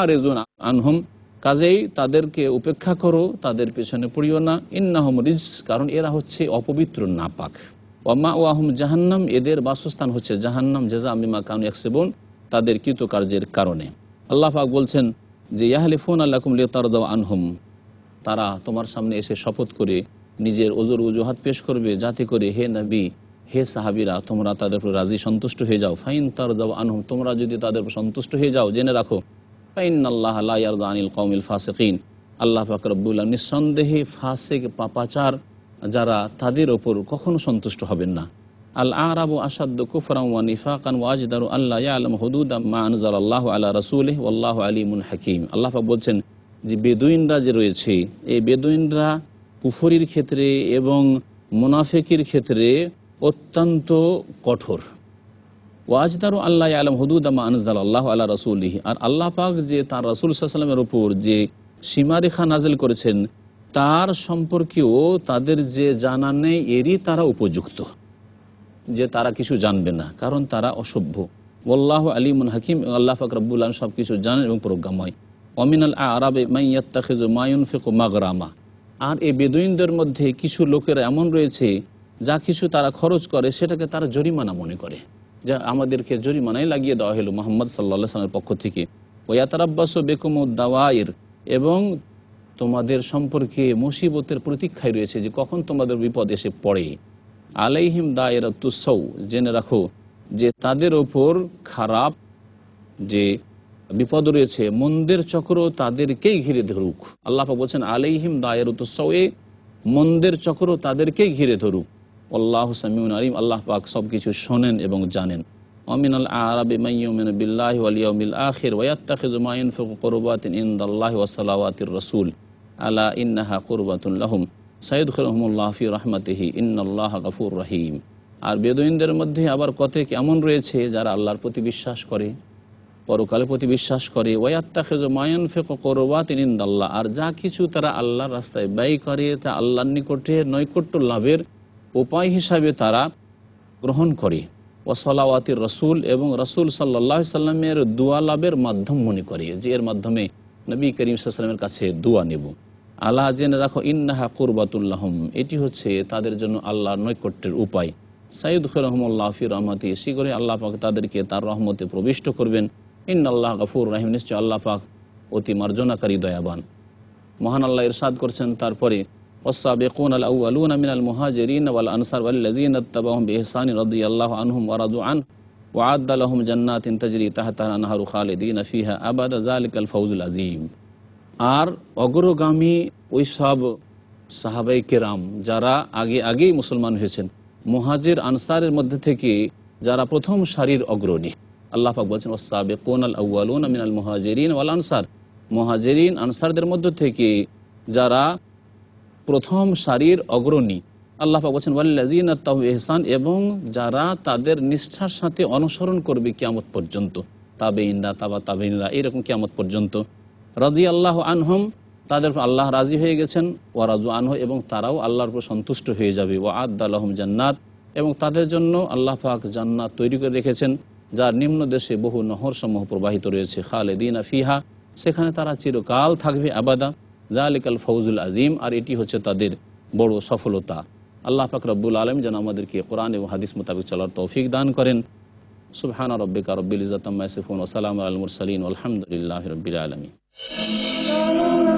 আর এজন আনহুম কাজেই তাদেরকে উপেক্ষা করো তাদের পেছনে পড়িও না ইন্নাহম রিজ কারণ এরা হচ্ছে অপবিত্র নাপাক ওমা ওয়াহম জাহান্নাম এদের বাসস্থান হচ্ছে জাহান্নাম জেজা মিমা এক সেবন তাদের কৃতকার্যের কারণে আল্লাহ পাক বলছেন যে ইয়াহলিফোন আল্লাহ কুমলি তারদ আনহম তারা তোমার সামনে এসে শপথ করে নিজের ওজোর অজুহাত পেশ করবে যাতে করে হে নবি হে সাহাবিরা তোমরা তাদের উপর রাজি সন্তুষ্ট হয়ে যাও ফাইন তার যাও আনহম তোমরা যদি তাদের উপর সন্তুষ্ট হয়ে যাও জেনে রাখো ফাইন আল্লাহ আল্লাহ আনিল কৌমিল ফাসেকিন আল্লাহ ফাকরবুল্লাহ নিঃসন্দেহে ফাসেক পাপাচার যারা তাদের ওপর কখনো সন্তুষ্ট হবেন না আল্লাহ আল্লাহ বলছেন যে বেদুইনরা যে রয়েছে এই বেদুইনরা কুফরির ক্ষেত্রে এবং মুনাফেকির ক্ষেত্রে অত্যন্ত কঠোর ওয়াজদারু আল্লাহ আলম হুদুদামা আনজাল আল্লাহ আল্লাহ রসুল্লিহি আর আল্লাহ পাক যে তার রসুল সাল্লামের উপর যে সীমারেখা নাজেল করেছেন তার সম্পর্কেও তাদের যে জানা নেই এরই তারা উপযুক্ত যে তারা কিছু জানবে না কারণ তারা অসভ্য ওল্লাহ মুন হাকিম আল্লাহ ফাকরাবুল আলম সব কিছু জানেন এবং প্রজ্ঞাময় অমিনাল আরবে খেজু মায়ুন ফেকু মাগরামা আর এই বেদুইনদের মধ্যে কিছু লোকের এমন রয়েছে যা কিছু তারা খরচ করে সেটাকে তারা জরিমানা মনে করে যা আমাদেরকে জরিমানাই লাগিয়ে দেওয়া হলো মোহাম্মদ সাল্লা সালামের পক্ষ থেকে ওয়াতারাব্বাস দাওয়ায়ের এবং তোমাদের সম্পর্কে মুসিবতের প্রতীক্ষায় রয়েছে যে কখন তোমাদের বিপদ এসে পড়ে আলাইহিম দায়রাতুসৌ জেনে রাখো যে তাদের ওপর খারাপ যে বিপদ রয়েছে মন্দের চক্র তাদেরকেই ঘিরে ধরুক আল্লাহ বলছেন আলাইহিম দায়রাতুসৌ এ মন্দের চক্র তাদেরকেই ঘিরে ধরুক আল্লাহ সামিউন আলিম আল্লাহ পাক সব কিছু শোনেন এবং জানেন অমিন আল আরব মাইমিন বিল্লাহ আলিয়মিল আখির ওয়াত্তাখিজুমাইন ফকুরবাতিন ইন্দাল্লাহ ওয়াসালাওয়াতির রসুল আলা ইন্নাহা কুরবাতুল্লাহম সাইদ খলহমুল্লাহি রহমতেহি ইন্নআল্লাহ গফুর রহিম আর বেদইনদের মধ্যে আবার কতক এমন রয়েছে যারা আল্লাহর প্রতি বিশ্বাস করে পরকালের প্রতি বিশ্বাস করে ওয়াত্তা খেজ মায়ন ফেক করবা তিনি আল্লাহ আর যা কিছু তারা আল্লাহর রাস্তায় ব্যয় করে তা আল্লাহর নিকটে নৈকট্য লাভের উপায় হিসাবে তারা গ্রহণ করে ওসলাওয়াতির রসুল এবং রসুল সাল্লাহ সাল্লামের দোয়া লাভের মাধ্যম মনে করে যে এর মাধ্যমে নবী করিম সাল্লামের কাছে দোয়া নেব আল্লাহ জেনে রাখো ইন্নাহা কুরবাতুল্লাহম এটি হচ্ছে তাদের জন্য আল্লাহর নৈকট্যের উপায় সাইদ খুরহমুল্লাহ ফির রহমতি শীঘ্রই আল্লাহ পাক তাদেরকে তার রহমতে প্রবিষ্ট করবেন ইন আল্লাহ গফুর রাহিম নিশ্চয় আল্লাহ পাক অতি মার্জনাকারী দয়াবান মহান আল্লাহ ইরশাদ করছেন তারপরে ওসাবেকুন আল আউআলুন আমিন আল মুহাজরিন ওয়াল আনসার ওয়াল্লাজিন আত্তাবাহুম বিহসান রদি আল্লাহ আনহুম ওয়ারাদু আন ওয়াদ আলহম জান্নাত ইন তজরি তাহতান আনহারু খালিদিন ফিহা আবাদ জালিকাল ফৌজুল আজিম আর অগ্রগামী ওই সব সাহাবাই কেরাম যারা আগে আগেই মুসলমান হয়েছেন মহাজের আনসারের মধ্যে থেকে যারা প্রথম সারির অগ্রণী আল্লাহ পাক বলছেন ওসাবে কোন আল আউআলুন আমিন আল মহাজেরিন ওয়াল আনসার মহাজেরিন আনসারদের মধ্য থেকে যারা প্রথম সারির অগ্রণী আল্লাহ পাক বলছেন ওয়াল্লাজিন আত্মাহ এহসান এবং যারা তাদের নিষ্ঠার সাথে অনুসরণ করবে কিয়ামত পর্যন্ত তাবেইনরা তাবা তাবেইনরা এরকম কিয়ামত পর্যন্ত রাজি আল্লাহ আনহম তাদের আল্লাহ রাজি হয়ে গেছেন ও রাজু আনহ এবং তারাও আল্লাহর উপর সন্তুষ্ট হয়ে যাবে ও আদালহম জান্নাত এবং তাদের জন্য আল্লাহ পাক জান্নাত তৈরি করে রেখেছেন যার নিম্ন দেশে বহু নহরসমূহ প্রবাহিত রয়েছে খালেদিন আফিহা সেখানে তারা চিরকাল থাকবে আবাদা জা আলিকাল ফৌজুল আজিম আর এটি হচ্ছে তাদের বড় সফলতা আল্লাহ পাক রব্বুল আলম যেন আমাদেরকে কোরআন এবং হাদিস মোতাবেক চলার তৌফিক দান করেন সুবহান রব্বিকা রব্বিল ইজাতাম্মাসিফুন ওসালাম আলমুর সালিন আলহামদুলিল্লাহ রব্বিল আলমী Thank you.